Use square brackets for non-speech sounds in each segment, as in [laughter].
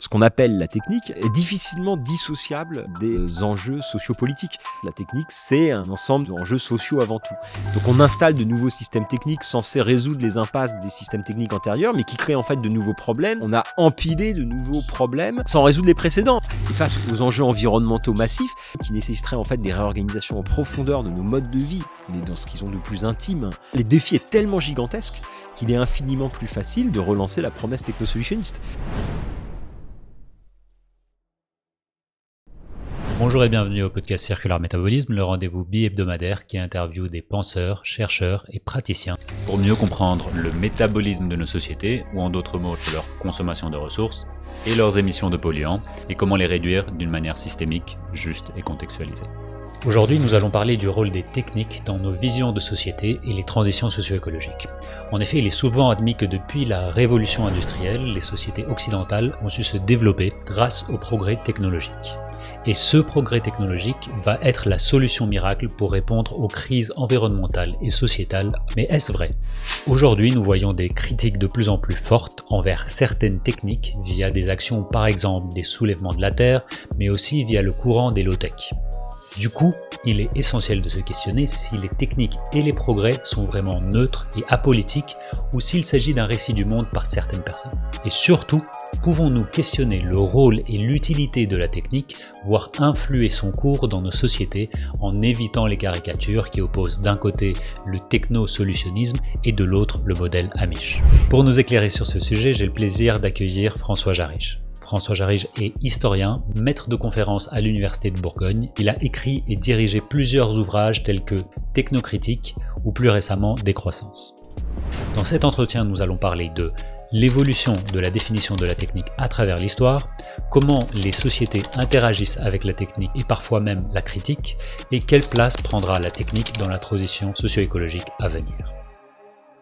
ce qu'on appelle la technique, est difficilement dissociable des enjeux sociopolitiques. La technique, c'est un ensemble d'enjeux sociaux avant tout. Donc on installe de nouveaux systèmes techniques censés résoudre les impasses des systèmes techniques antérieurs, mais qui créent en fait de nouveaux problèmes. On a empilé de nouveaux problèmes sans résoudre les précédents. Et face aux enjeux environnementaux massifs, qui nécessiteraient en fait des réorganisations en profondeur de nos modes de vie, mais dans ce qu'ils ont de plus intime, les défis est tellement gigantesques qu'il est infiniment plus facile de relancer la promesse technosolutionniste. Bonjour et bienvenue au podcast Circular Métabolisme, le rendez-vous bi-hebdomadaire qui interviewe des penseurs, chercheurs et praticiens pour mieux comprendre le métabolisme de nos sociétés, ou en d'autres mots leur consommation de ressources et leurs émissions de polluants, et comment les réduire d'une manière systémique, juste et contextualisée. Aujourd'hui, nous allons parler du rôle des techniques dans nos visions de société et les transitions socio-écologiques. En effet, il est souvent admis que depuis la révolution industrielle, les sociétés occidentales ont su se développer grâce aux progrès technologiques. Et ce progrès technologique va être la solution miracle pour répondre aux crises environnementales et sociétales. Mais est-ce vrai Aujourd'hui, nous voyons des critiques de plus en plus fortes envers certaines techniques via des actions par exemple des soulèvements de la Terre, mais aussi via le courant des low-tech. Du coup, il est essentiel de se questionner si les techniques et les progrès sont vraiment neutres et apolitiques ou s'il s'agit d'un récit du monde par certaines personnes. Et surtout, pouvons-nous questionner le rôle et l'utilité de la technique, voire influer son cours dans nos sociétés en évitant les caricatures qui opposent d'un côté le techno-solutionnisme et de l'autre le modèle Amish Pour nous éclairer sur ce sujet, j'ai le plaisir d'accueillir François Jarich. François Jarige est historien, maître de conférences à l'Université de Bourgogne. Il a écrit et dirigé plusieurs ouvrages tels que Technocritique ou plus récemment Décroissance. Dans cet entretien, nous allons parler de l'évolution de la définition de la technique à travers l'histoire, comment les sociétés interagissent avec la technique et parfois même la critique, et quelle place prendra la technique dans la transition socio-écologique à venir.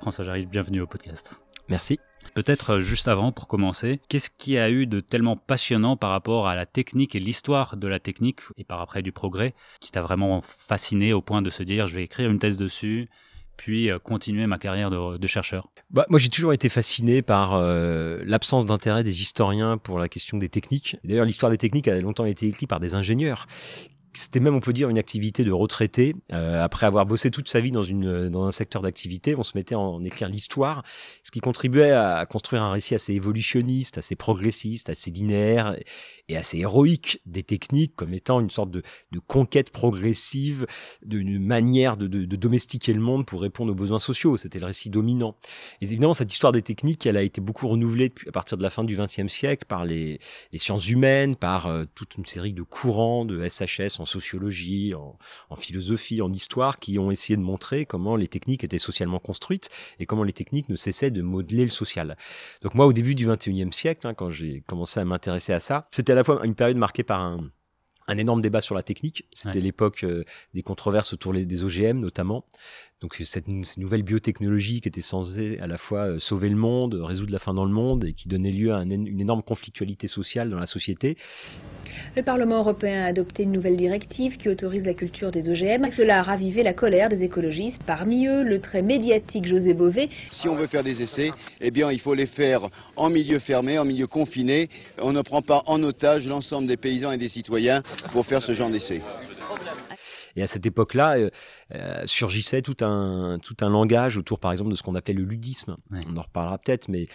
François Jarige, bienvenue au podcast. Merci. Peut-être euh, juste avant, pour commencer, qu'est-ce qui a eu de tellement passionnant par rapport à la technique et l'histoire de la technique, et par après du progrès, qui t'a vraiment fasciné au point de se dire je vais écrire une thèse dessus, puis euh, continuer ma carrière de, chercheur bah, Moi, j'ai toujours été fasciné par euh, l'absence d'intérêt des historiens pour la question des techniques. D'ailleurs, l'histoire des techniques a longtemps été écrite par des ingénieurs c'était même, on peut dire, une activité de retraité. Euh, après avoir bossé toute sa vie dans, une, dans un secteur d'activité, on se mettait en, écrire l'histoire, ce qui contribuait à, construire un récit assez évolutionniste, assez progressiste, assez linéaire et assez héroïque des techniques, comme étant une sorte de, de conquête progressive, d'une manière de, de, de, domestiquer le monde pour répondre aux besoins sociaux. C'était le récit dominant. Et évidemment, cette histoire des techniques, elle a été beaucoup renouvelée depuis, à partir de la fin du XXe siècle par les, les sciences humaines, par euh, toute une série de courants, de SHS en sociologie, en, philosophie, en histoire, qui ont essayé de montrer comment les techniques étaient socialement construites et comment les techniques ne cessaient de modeler le social. Donc moi, au début du 21 siècle, hein, quand j'ai commencé à m'intéresser à ça, c'était à la fois une période marquée par un un énorme débat sur la technique. C'était l'époque euh, des controverses autour des OGM notamment. Donc euh, cette, nouvelle biotechnologie qui était censée à la fois euh, sauver le monde, résoudre la faim dans le monde et qui donnait lieu à une énorme conflictualité sociale dans la société. Le Parlement européen a adopté une nouvelle directive qui autorise la culture des OGM. Cela a ravivé la colère des écologistes. Parmi eux, le très médiatique José Bové. Si on veut faire des essais, eh bien, il faut les faire en milieu fermé, en milieu confiné. On ne prend pas en otage l'ensemble des paysans et des citoyens pour faire ce genre d'essai. Et à cette époque-là, euh, euh, surgissait tout un, tout un langage autour, par exemple, de ce qu'on appelait le ludisme. On en reparlera peut-être, mais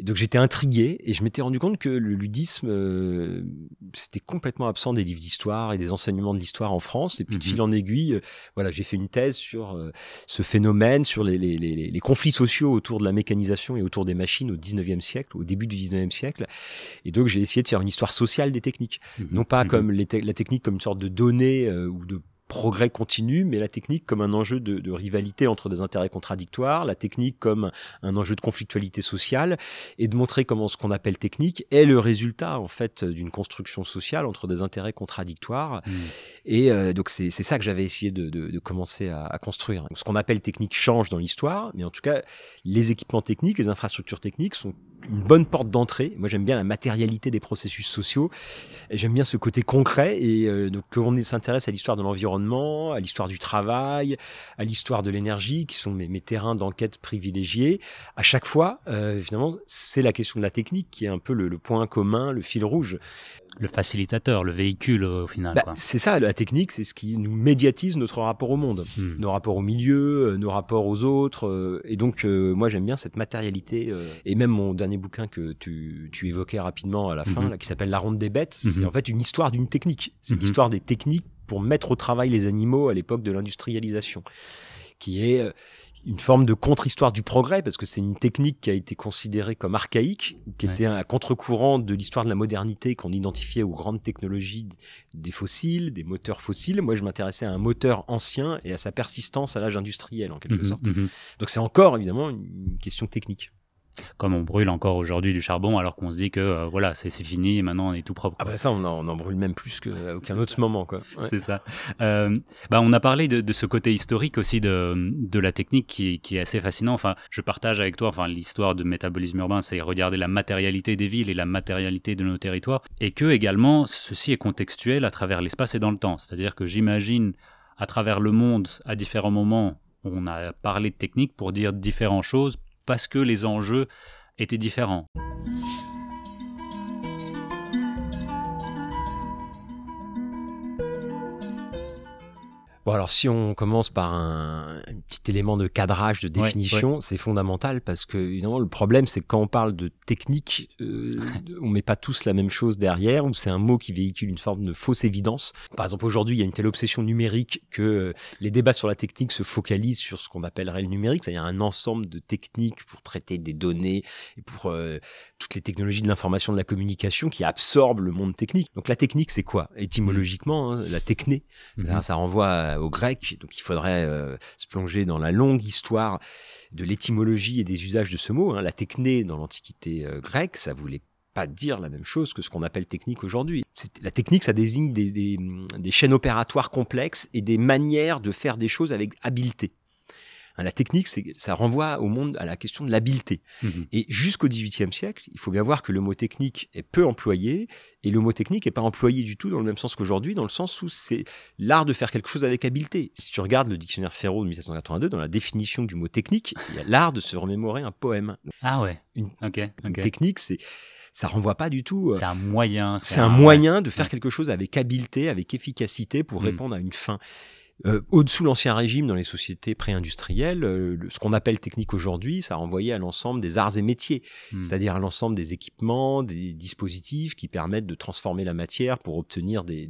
donc j'étais intrigué et je m'étais rendu compte que le ludisme, euh, c'était complètement absent des livres d'histoire et des enseignements de l'histoire en France. Et puis de mm-hmm. fil en aiguille, voilà, j'ai fait une thèse sur ce phénomène, sur les, les, les, les conflits sociaux autour de la mécanisation et autour des machines au 19e siècle, au début du 19e siècle. Et donc j'ai essayé de faire une histoire sociale des techniques. Mm-hmm. Non pas mm-hmm. comme la technique comme une sorte de donnée ou de progrès continu, mais la technique comme un enjeu de, rivalité entre des intérêts contradictoires, la technique comme un enjeu de conflictualité sociale, et de montrer comment ce qu'on appelle technique est le résultat en fait d'une construction sociale entre des intérêts contradictoires. Mmh. Et euh, donc c'est ça que j'avais essayé de, de, commencer à, à construire. ce qu'on appelle technique change dans l'histoire, mais en tout cas les équipements techniques, les infrastructures techniques sont une bonne porte d'entrée. Moi, j'aime bien la matérialité des processus sociaux. J'aime bien ce côté concret. Et euh, donc, on s'intéresse à l'histoire de l'environnement, à l'histoire du travail, à l'histoire de l'énergie, qui sont mes, mes terrains d'enquête privilégiés. À chaque fois, euh, c'est la question de la technique qui est un peu le, point commun, le fil rouge le facilitateur, le véhicule euh, au final. Bah, c'est ça, la technique, c'est ce qui nous médiatise notre rapport au monde, hmm. nos rapports au milieu, euh, nos rapports aux autres. Euh, et donc, moi, j'aime bien cette matérialité. et même mon dernier bouquin que tu, tu évoquais rapidement à la fin, mhm. là, qui s'appelle La Ronde des Bêtes, c'est mhm. en fait une histoire d'une technique. C'est mhm. l'histoire des techniques pour mettre au travail les animaux à l'époque de l'industrialisation, qui est une forme de contre-histoire du progrès, parce que c'est une technique qui a été considérée comme archaïque, qui était un contre-courant de l'histoire de la modernité qu'on identifiait aux grandes technologies des fossiles, des moteurs fossiles. Moi, je m'intéressais à un moteur ancien et à sa persistance à l'âge industriel, en quelque mmh sorte. Mmh Donc c'est encore, évidemment, une question technique. Comme on brûle encore aujourd'hui du charbon alors qu'on se dit que euh, voilà, c'est fini, et maintenant on est tout propre. Après ah bah ça, on en, on brûle même plus qu'à euh, aucun autre moment. quoi. C'est ça. Euh, bah, on a parlé de, de, ce côté historique aussi de, de la technique qui, qui, est assez fascinant. Enfin, je partage avec toi enfin, l'histoire de métabolisme urbain, c'est regarder la matérialité des villes et la matérialité de nos territoires. Et que également, ceci est contextuel à travers l'espace et dans le temps. C'est-à-dire que j'imagine à travers le monde, à différents moments, on a parlé de technique pour dire différentes choses parce que les enjeux étaient différents. Bon, alors si on commence par un, petit élément de cadrage, de définition, c'est fondamental parce que évidemment, le problème, c'est que quand on parle de technique, euh, [laughs] on met pas tous la même chose derrière, ou c'est un mot qui véhicule une forme de fausse évidence. Par exemple, aujourd'hui, il y a une telle obsession numérique que euh, les débats sur la technique se focalisent sur ce qu'on appellerait le numérique, c'est-à-dire un ensemble de techniques pour traiter des données et pour euh, toutes les technologies de l'information, de la communication qui absorbent le monde technique. Donc la technique, c'est quoi Étymologiquement, hein, la techné, mm-hmm. ça, ça renvoie à aux Donc il faudrait euh, se plonger dans la longue histoire de l'étymologie et des usages de ce mot. Hein. La techné dans l'Antiquité euh, grecque, ça voulait pas dire la même chose que ce qu'on appelle technique aujourd'hui. La technique, ça désigne des chaînes opératoires complexes et des manières de faire des choses avec habileté. Hein, la technique, ça renvoie au monde à la question de l'habileté. Mhm. Et jusqu'au XVIIIe siècle, il faut bien voir que le mot technique est peu employé et le mot technique n'est pas employé du tout dans le même sens qu'aujourd'hui, dans le sens où c'est l'art de faire quelque chose avec habileté. Si tu regardes le dictionnaire Ferro de 1782, dans la définition du mot technique, il y a l'art de se remémorer un poème. Ah ouais. Une, technique, c'est ça renvoie pas du tout. Euh, c'est un moyen. C'est un, moyen de faire quelque chose avec habileté, avec efficacité pour mhm. répondre à une fin. Euh, au-dessous l'Ancien Régime, dans les sociétés pré-industrielles, euh, ce qu'on appelle technique aujourd'hui, ça renvoyait à l'ensemble des arts et métiers, hmm. c'est-à-dire à, l'ensemble des équipements, des dispositifs qui permettent de transformer la matière pour obtenir des,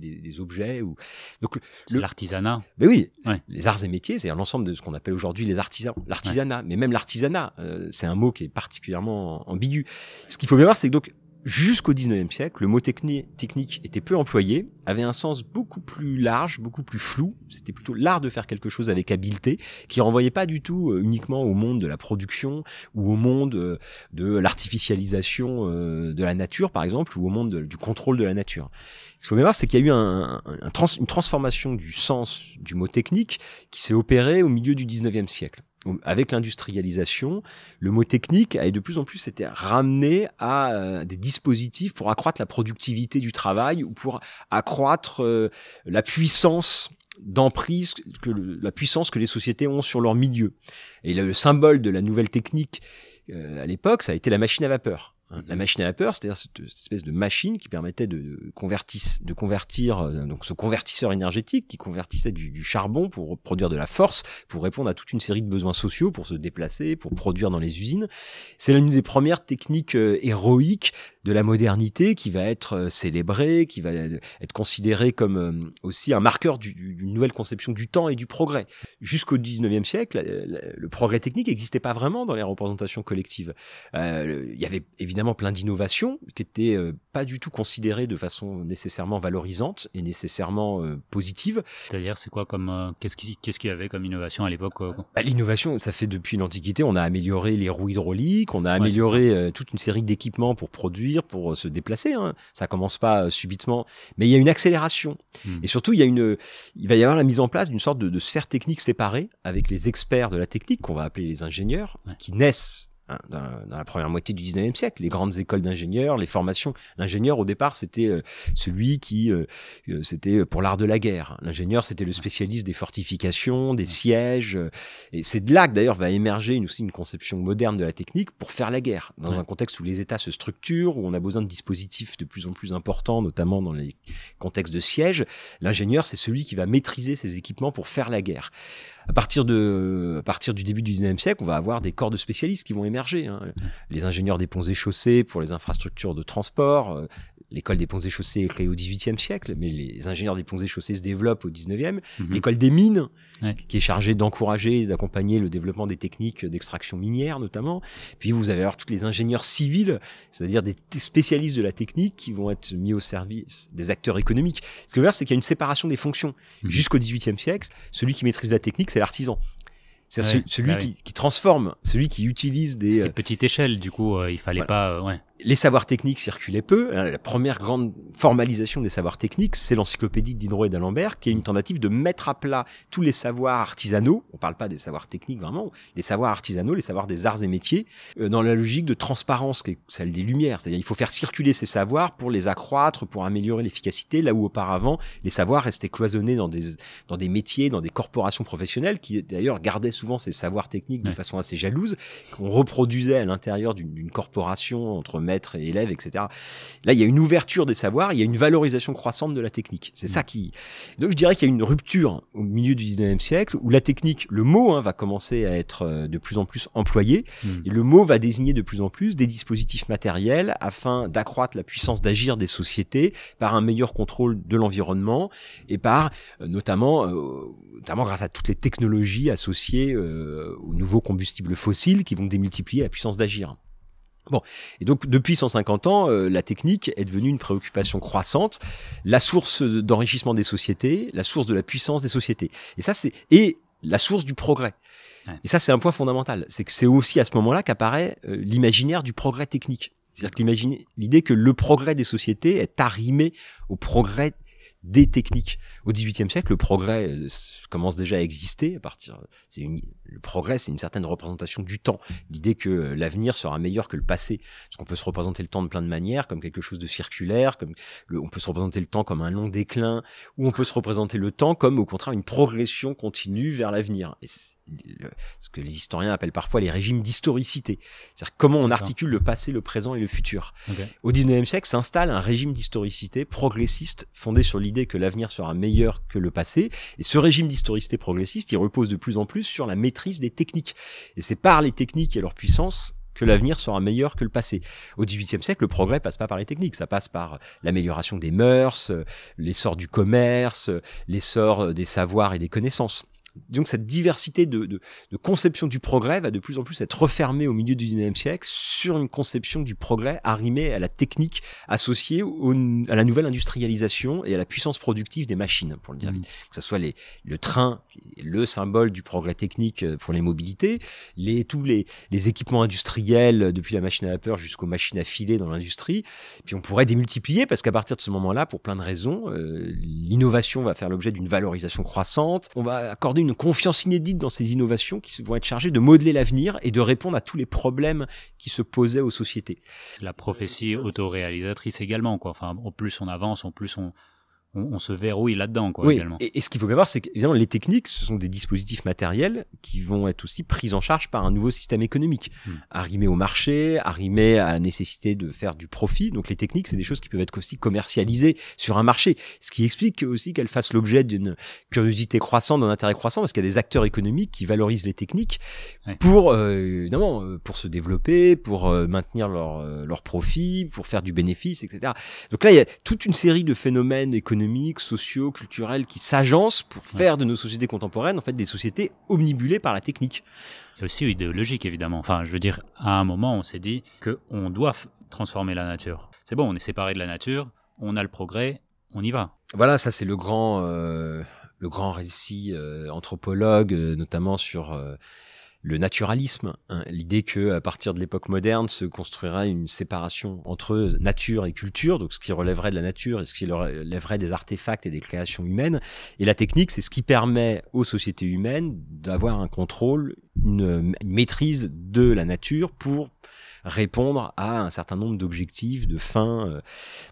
objets. Ou... Donc l'artisanat. mais ben oui, les arts et métiers, c'est l'ensemble de ce qu'on appelle aujourd'hui les artisans, l'artisanat. Mais même l'artisanat, euh, c'est un mot qui est particulièrement ambigu. Ce qu'il faut bien voir, c'est que donc Jusqu'au 19e siècle, le mot technique était peu employé, avait un sens beaucoup plus large, beaucoup plus flou. C'était plutôt l'art de faire quelque chose avec habileté, qui renvoyait pas du tout euh, uniquement au monde de la production ou au monde euh, de l'artificialisation euh, de la nature, par exemple, ou au monde du contrôle de la nature. Ce qu'il faut bien voir, c'est qu'il y a eu une transformation du sens du mot technique qui s'est opérée au milieu du 19e siècle avec l'industrialisation, le mot technique a de plus en plus été ramené à euh, des dispositifs pour accroître la productivité du travail ou pour accroître euh, la puissance d'emprise que la puissance que les sociétés ont sur leur milieu. Et le symbole de la nouvelle technique euh, à l'époque, ça a été la machine à vapeur. Hein, la mhm. machine à peur, c'est-à-dire cette, espèce de machine qui permettait de, convertir, de convertir euh, donc ce convertisseur énergétique qui convertissait du, charbon pour produire de la force, pour répondre à toute une série de besoins sociaux, pour se déplacer, pour produire dans les usines. C'est l'une des premières techniques euh, héroïques de la modernité qui va être euh, célébrée, qui va être considérée comme aussi un marqueur d'une nouvelle conception du temps et du progrès. Jusqu'au 19e siècle, le progrès technique n'existait pas vraiment dans les représentations collectives. il y avait évidemment plein d'innovations qui étaient euh, pas du tout considérées de façon nécessairement valorisante et nécessairement euh, positive. C'est-à-dire, c'est quoi comme euh, qu'est-ce qu'il y avait comme innovation à l'époque bah, L'innovation, ça fait depuis l'Antiquité, on a amélioré les roues hydrauliques, on a amélioré toute une série d'équipements pour produire, pour se déplacer. Hein. Ça commence pas subitement, mais il y a une accélération. Hmm. Et surtout, il y a une, il va y avoir la mise en place d'une sorte de, sphère technique séparée avec les experts de la technique qu'on va appeler les ingénieurs, qui naissent Hein, dans, la première moitié du 19e siècle. Les grandes écoles d'ingénieurs, les formations. L'ingénieur, au départ, c'était euh, celui qui, euh, euh, c'était pour l'art de la guerre. L'ingénieur, c'était le spécialiste des fortifications, des sièges. Et c'est de là que, d'ailleurs, va émerger une, aussi une conception moderne de la technique pour faire la guerre, dans un contexte où les États se structurent, où on a besoin de dispositifs de plus en plus importants, notamment dans les contextes de sièges, L'ingénieur, c'est celui qui va maîtriser ses équipements pour faire la guerre à partir, de, à partir du début du 19e siècle, on va avoir des corps de spécialistes qui vont émerger. Hein. Mmh. Les ingénieurs des ponts et chaussées pour les infrastructures de transport, euh, L'école des ponts et chaussées est créée au XVIIIe siècle, mais les ingénieurs des ponts et chaussées se développent au XIXe. Mhm. L'école des mines, qui est chargée d'encourager et d'accompagner le développement des techniques d'extraction minière notamment. Puis vous avez alors tous les ingénieurs civils, c'est-à-dire des spécialistes de la technique qui vont être mis au service des acteurs économiques. Ce que veut dire, c'est qu'il y a une séparation des fonctions. Mhm. Jusqu'au XVIIIe siècle, celui qui maîtrise la technique, c'est l'artisan. C'est dire celui bah Qui, transforme, celui qui utilise des. C'était euh, petite échelle, du coup, il euh, il fallait pas. Euh, ouais les savoirs techniques circulaient peu. Hein, la première grande formalisation des savoirs techniques, c'est l'encyclopédie d'Hydro et d'Alembert, qui est une tentative de mettre à plat tous les savoirs artisanaux. On ne parle pas des savoirs techniques vraiment, les savoirs artisanaux, les savoirs des arts et métiers, euh, dans la logique de transparence, qui celle des Lumières. C'est-à-dire, il faut faire circuler ces savoirs pour les accroître, pour améliorer l'efficacité, là où auparavant, les savoirs restaient cloisonnés dans des, dans des métiers, dans des corporations professionnelles, qui d'ailleurs gardaient souvent ces savoirs techniques de façon assez jalouse, qu'on reproduisait à l'intérieur d'une corporation entre maître élève, etc. Là, il y a une ouverture des savoirs, il y a une valorisation croissante de la technique. C'est mm. ça qui. Donc, je dirais qu'il y a une rupture au milieu du 19e siècle où la technique, le mot, hein, va commencer à être euh, de plus en plus employé. Mm. Et le mot va désigner de plus en plus des dispositifs matériels afin d'accroître la puissance d'agir des sociétés par un meilleur contrôle de l'environnement et par, euh, notamment, euh, notamment grâce à toutes les technologies associées aux nouveaux combustibles fossiles qui vont démultiplier la puissance d'agir. Bon, et donc depuis 150 ans, euh, la technique est devenue une préoccupation croissante, la source d'enrichissement des sociétés, la source de la puissance des sociétés. Et ça, c'est et la source du progrès. Et ça, c'est un point fondamental. C'est que c'est aussi à ce moment-là qu'apparaît euh, l'imaginaire du progrès technique. C'est-à-dire que l'idée que le progrès des sociétés est arrimé au progrès des techniques. Au XVIIIe siècle, le progrès euh, commence déjà à exister à partir. C'est une le progrès, c'est une certaine représentation du temps. L'idée que euh, l'avenir sera meilleur que le passé. Parce qu'on peut se représenter le temps de plein de manières, comme quelque chose de circulaire, comme on peut se représenter le temps comme un long déclin, ou on peut se représenter le temps comme, au contraire, une progression continue vers l'avenir. Ce que les historiens appellent parfois les régimes d'historicité. C'est-à-dire comment on articule le passé, le présent et le futur. Au 19e siècle s'installe un régime d'historicité progressiste fondé sur l'idée que l'avenir sera meilleur que le passé. Et ce régime d'historicité progressiste, il repose de plus en plus sur la maîtrise des techniques. Et c'est par les techniques et leur puissance que l'avenir sera meilleur que le passé. Au XVIIIe siècle, le progrès passe pas par les techniques, ça passe par l'amélioration des mœurs, euh, l'essor du commerce, euh, l'essor euh, des savoirs et des connaissances donc cette diversité de, de, conception du progrès va de plus en plus être refermée au milieu du 19e siècle sur une conception du progrès arrimée à la technique associée à la nouvelle industrialisation et à la puissance productive des machines, pour le dire mmh. vite. Que ce soit les, le train, le symbole du progrès technique euh, pour les mobilités, les, tous les, les équipements industriels, euh, depuis la machine à vapeur jusqu'aux machines à filer dans l'industrie. Puis on pourrait démultiplier, parce qu'à partir de ce moment-là, pour plein de raisons, euh, l'innovation va faire l'objet d'une valorisation croissante, on va accorder une confiance inédite dans ces innovations qui vont être chargées de modeler l'avenir et de répondre à tous les problèmes qui se posaient aux sociétés. La prophétie autoréalisatrice également, quoi. Enfin, en plus on avance, au plus on, on, se verrouille là-dedans, quoi, oui, Et, ce qu'il faut bien voir, c'est que les techniques, ce sont des dispositifs matériels qui vont être aussi pris en charge par un nouveau système économique, hmm. arrimer arrimé au marché, arrimé à la nécessité de faire du profit. Donc les techniques, c'est des choses qui peuvent être aussi commercialisées sur un marché, ce qui explique aussi qu'elles fassent l'objet d'une curiosité croissante, d'un intérêt croissant, parce qu'il y a des acteurs économiques qui valorisent les techniques pour, euh, évidemment, euh, pour se développer, pour euh, maintenir leur, leur profit, pour faire du bénéfice, etc. Donc là, il y a toute une série de phénomènes économiques économiques, sociaux, culturels qui s'agencent pour faire de nos sociétés contemporaines en fait des sociétés omnibulées par la technique. Et aussi idéologique évidemment. Enfin, je veux dire, à un moment, on s'est dit que on doit transformer la nature. C'est bon, on est séparé de la nature, on a le progrès, on y va. Voilà, ça c'est le grand. Euh, le grand récit euh, anthropologue, euh, notamment sur le naturalisme, hein, l'idée que à partir de l'époque moderne se construira une séparation entre nature et culture, donc ce qui relèverait de la nature et ce qui relèverait des artefacts et des créations humaines. Et la technique, c'est ce qui permet aux sociétés humaines d'avoir un contrôle, une maîtrise de la nature pour répondre à un certain nombre d'objectifs, de fins. Euh.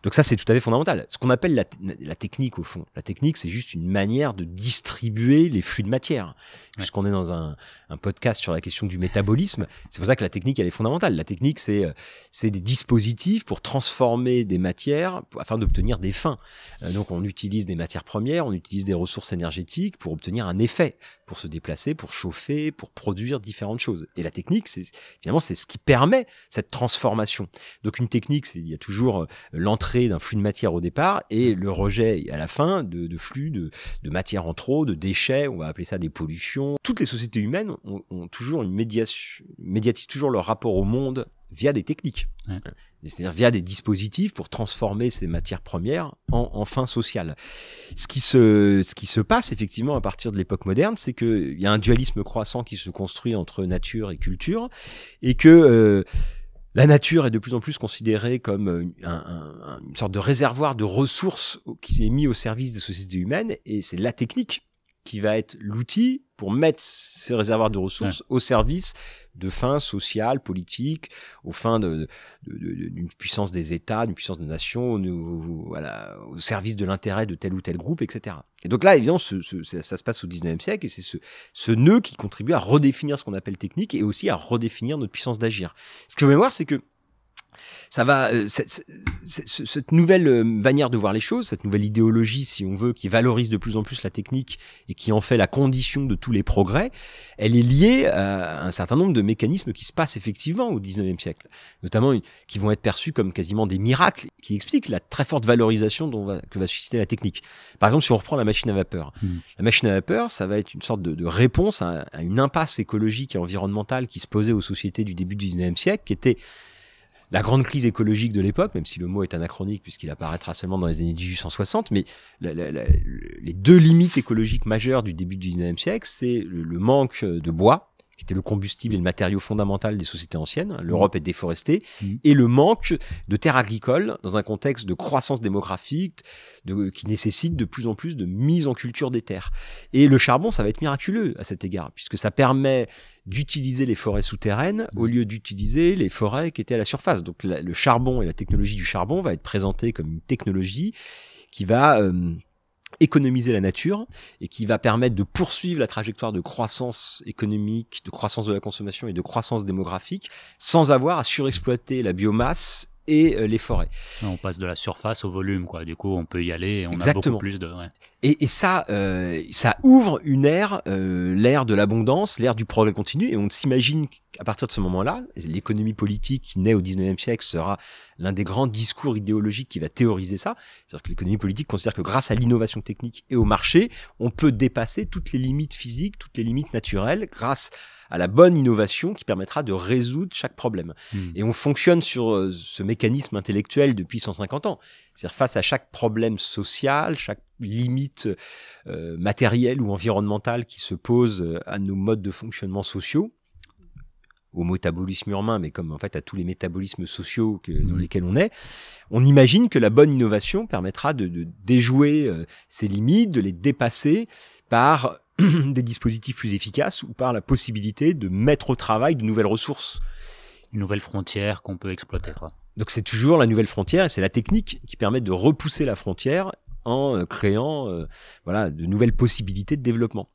Donc ça, c'est tout à fait fondamental. Ce qu'on appelle la, technique, au fond. La technique, c'est juste une manière de distribuer les flux de matière. Puisqu'on est dans un, podcast sur la question du métabolisme, c'est pour ça que la technique, elle est fondamentale. La technique, c'est euh, c'est des dispositifs pour transformer des matières afin d'obtenir des fins. Euh, donc on utilise des matières premières, on utilise des ressources énergétiques pour obtenir un effet, pour se déplacer, pour chauffer, pour produire différentes choses. Et la technique, c'est finalement c'est ce qui permet cette transformation. Donc une technique, c'est il y a toujours euh, l'entrée d'un flux de matière au départ et mmh. le rejet à la fin de, flux de, matière en trop, de déchets, on va appeler ça des pollutions. Toutes les sociétés humaines ont, toujours une médiation, médiatisent toujours leur rapport au monde via des techniques, c'est-à-dire via des dispositifs pour transformer ces matières premières en, fin sociale. Ce qui, se, ce qui se passe effectivement à partir de l'époque moderne, c'est qu'il y a un dualisme croissant qui se construit entre nature et culture, et que euh, la nature est de plus en plus considérée comme une sorte de réservoir de ressources qui est mis au service des sociétés humaines, et c'est la technique qui va être l'outil pour mettre ces réservoirs de ressources au service de fins sociales, politiques, aux fins d'une de, puissance des États, d'une puissance de nations, au, service de l'intérêt de tel ou tel groupe, etc. Et donc là, évidemment, ça, se passe au 19e siècle et c'est ce, ce, nœud qui contribue à redéfinir ce qu'on appelle technique et aussi à redéfinir notre puissance d'agir. Ce qu'il faut voir, c'est que ça va euh, cette, cette, cette, nouvelle euh, manière de voir les choses, cette nouvelle idéologie, si on veut, qui valorise de plus en plus la technique et qui en fait la condition de tous les progrès, elle est liée à un certain nombre de mécanismes qui se passent effectivement au 19e siècle, notamment qui vont être perçus comme quasiment des miracles, qui expliquent la très forte valorisation dont que va susciter la technique. Par exemple, si on reprend la machine à vapeur, mmh. la machine à vapeur, ça va être une sorte de, de réponse à, à, une impasse écologique et environnementale qui se posait aux sociétés du début du 19e siècle, qui était la grande crise écologique de l'époque, même si le mot est anachronique puisqu'il apparaîtra seulement dans les années 1860, mais les deux limites écologiques majeures du début du 19e siècle, c'est le manque de bois qui était le combustible et le matériau fondamental des sociétés anciennes. Mmh. L'Europe est déforestée mmh. et le manque de terres agricoles dans un contexte de croissance démographique qui nécessite de plus en plus de mise en culture des terres. Et le charbon, ça va être miraculeux à cet égard, puisque ça permet d'utiliser les forêts souterraines au mmh. lieu d'utiliser les forêts qui étaient à la surface. Donc le charbon et la technologie du charbon va être présentée comme une technologie qui va... Euh, économiser la nature et qui va permettre de poursuivre la trajectoire de croissance économique, de croissance de la consommation et de croissance démographique sans avoir à surexploiter la biomasse euh, les forêts. On passe de la surface au volume, quoi. Du coup, on peut y aller. on Exactement. a beaucoup plus de. Et, ça, euh, ça ouvre une ère, l'air euh, l'ère de l'abondance, l'ère du progrès continu. Et on s'imagine qu'à partir de ce moment-là, l'économie politique qui naît au 19e siècle sera l'un des grands discours idéologiques qui va théoriser ça. C'est-à-dire que l'économie politique considère que grâce à l'innovation technique et au marché, on peut dépasser toutes les limites physiques, toutes les limites naturelles, grâce à à la bonne innovation qui permettra de résoudre chaque problème. Hmm. Et on fonctionne sur euh, ce mécanisme intellectuel depuis 150 ans. C'est-à-dire face à chaque problème social, chaque limite euh, matérielle ou environnementale qui se pose euh, à nos modes de fonctionnement sociaux, au métabolisme urbain, mais comme en fait à tous les métabolismes sociaux dans hmm. lesquels on est, on imagine que la bonne innovation permettra de, déjouer ces limites, de les dépasser par [clears throat] des dispositifs plus efficaces ou par la possibilité de mettre au travail de nouvelles ressources. Une nouvelle frontière qu'on peut exploiter. Donc c'est toujours la nouvelle frontière et c'est la technique qui permet de repousser la frontière en créant euh, voilà de nouvelles possibilités de développement.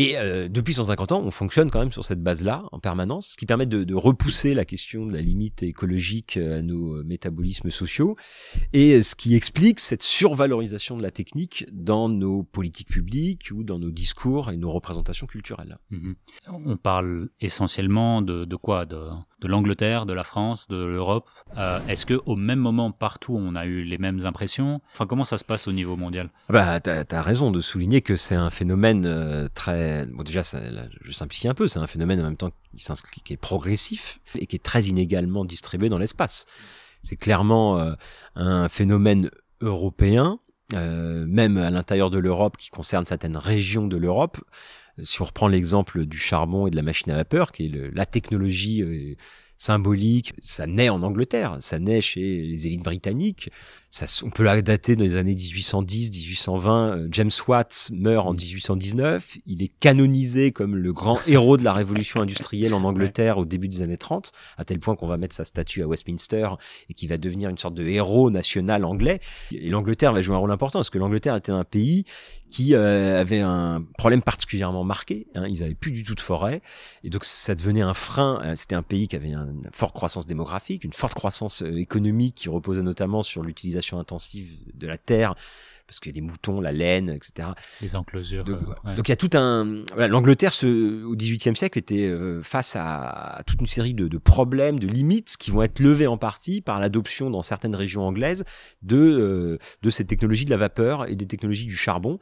Et euh, depuis 150 ans, on fonctionne quand même sur cette base-là en permanence, ce qui permet de, repousser la question de la limite écologique euh, à nos euh, métabolismes sociaux, et ce qui explique cette survalorisation de la technique dans nos politiques publiques ou dans nos discours et nos représentations culturelles. Mhm. On parle essentiellement de, quoi De, l'Angleterre, de la France, de l'Europe. Est-ce qu'au que au même moment, partout, on a eu les mêmes impressions Enfin, comment ça se passe au niveau mondial ah Bah, t'as as raison de souligner que c'est un phénomène très Bon, déjà, je simplifie un peu, c'est un phénomène en même temps qui, s'inscrit, est progressif et qui est très inégalement distribué dans l'espace. C'est clairement euh, un phénomène européen, euh, même à l'intérieur de l'Europe, qui concerne certaines régions de l'Europe. Si on reprend l'exemple du charbon et de la machine à vapeur, qui est la technologie... Euh, symbolique. Ça naît en Angleterre, ça naît chez les élites britanniques. Ça, on peut la dater dans les années 1810, 1820. Euh, James Watts meurt en 1819. Il est canonisé comme le grand [laughs] héros de la révolution industrielle en Angleterre au début des années 30, à tel point qu'on va mettre sa statue à Westminster et qui va devenir une sorte de héros national anglais. Et l'Angleterre va jouer un rôle important parce que l'Angleterre était un pays qui euh, avaient un problème particulièrement marqué. Hein, ils n'avaient plus du tout de forêt, et donc ça devenait un frein. Euh, c'était un pays qui avait une forte croissance démographique, une forte croissance euh, économique qui reposait notamment sur l'utilisation intensive de la terre parce que les moutons, la laine, etc. Les enclosures. Euh, donc il y a tout un. L'Angleterre, au XVIIIe siècle, était euh, face à, toute une série de, problèmes, de limites qui vont être levées en partie par l'adoption dans certaines régions anglaises de euh, de ces technologies de la vapeur et des technologies du charbon.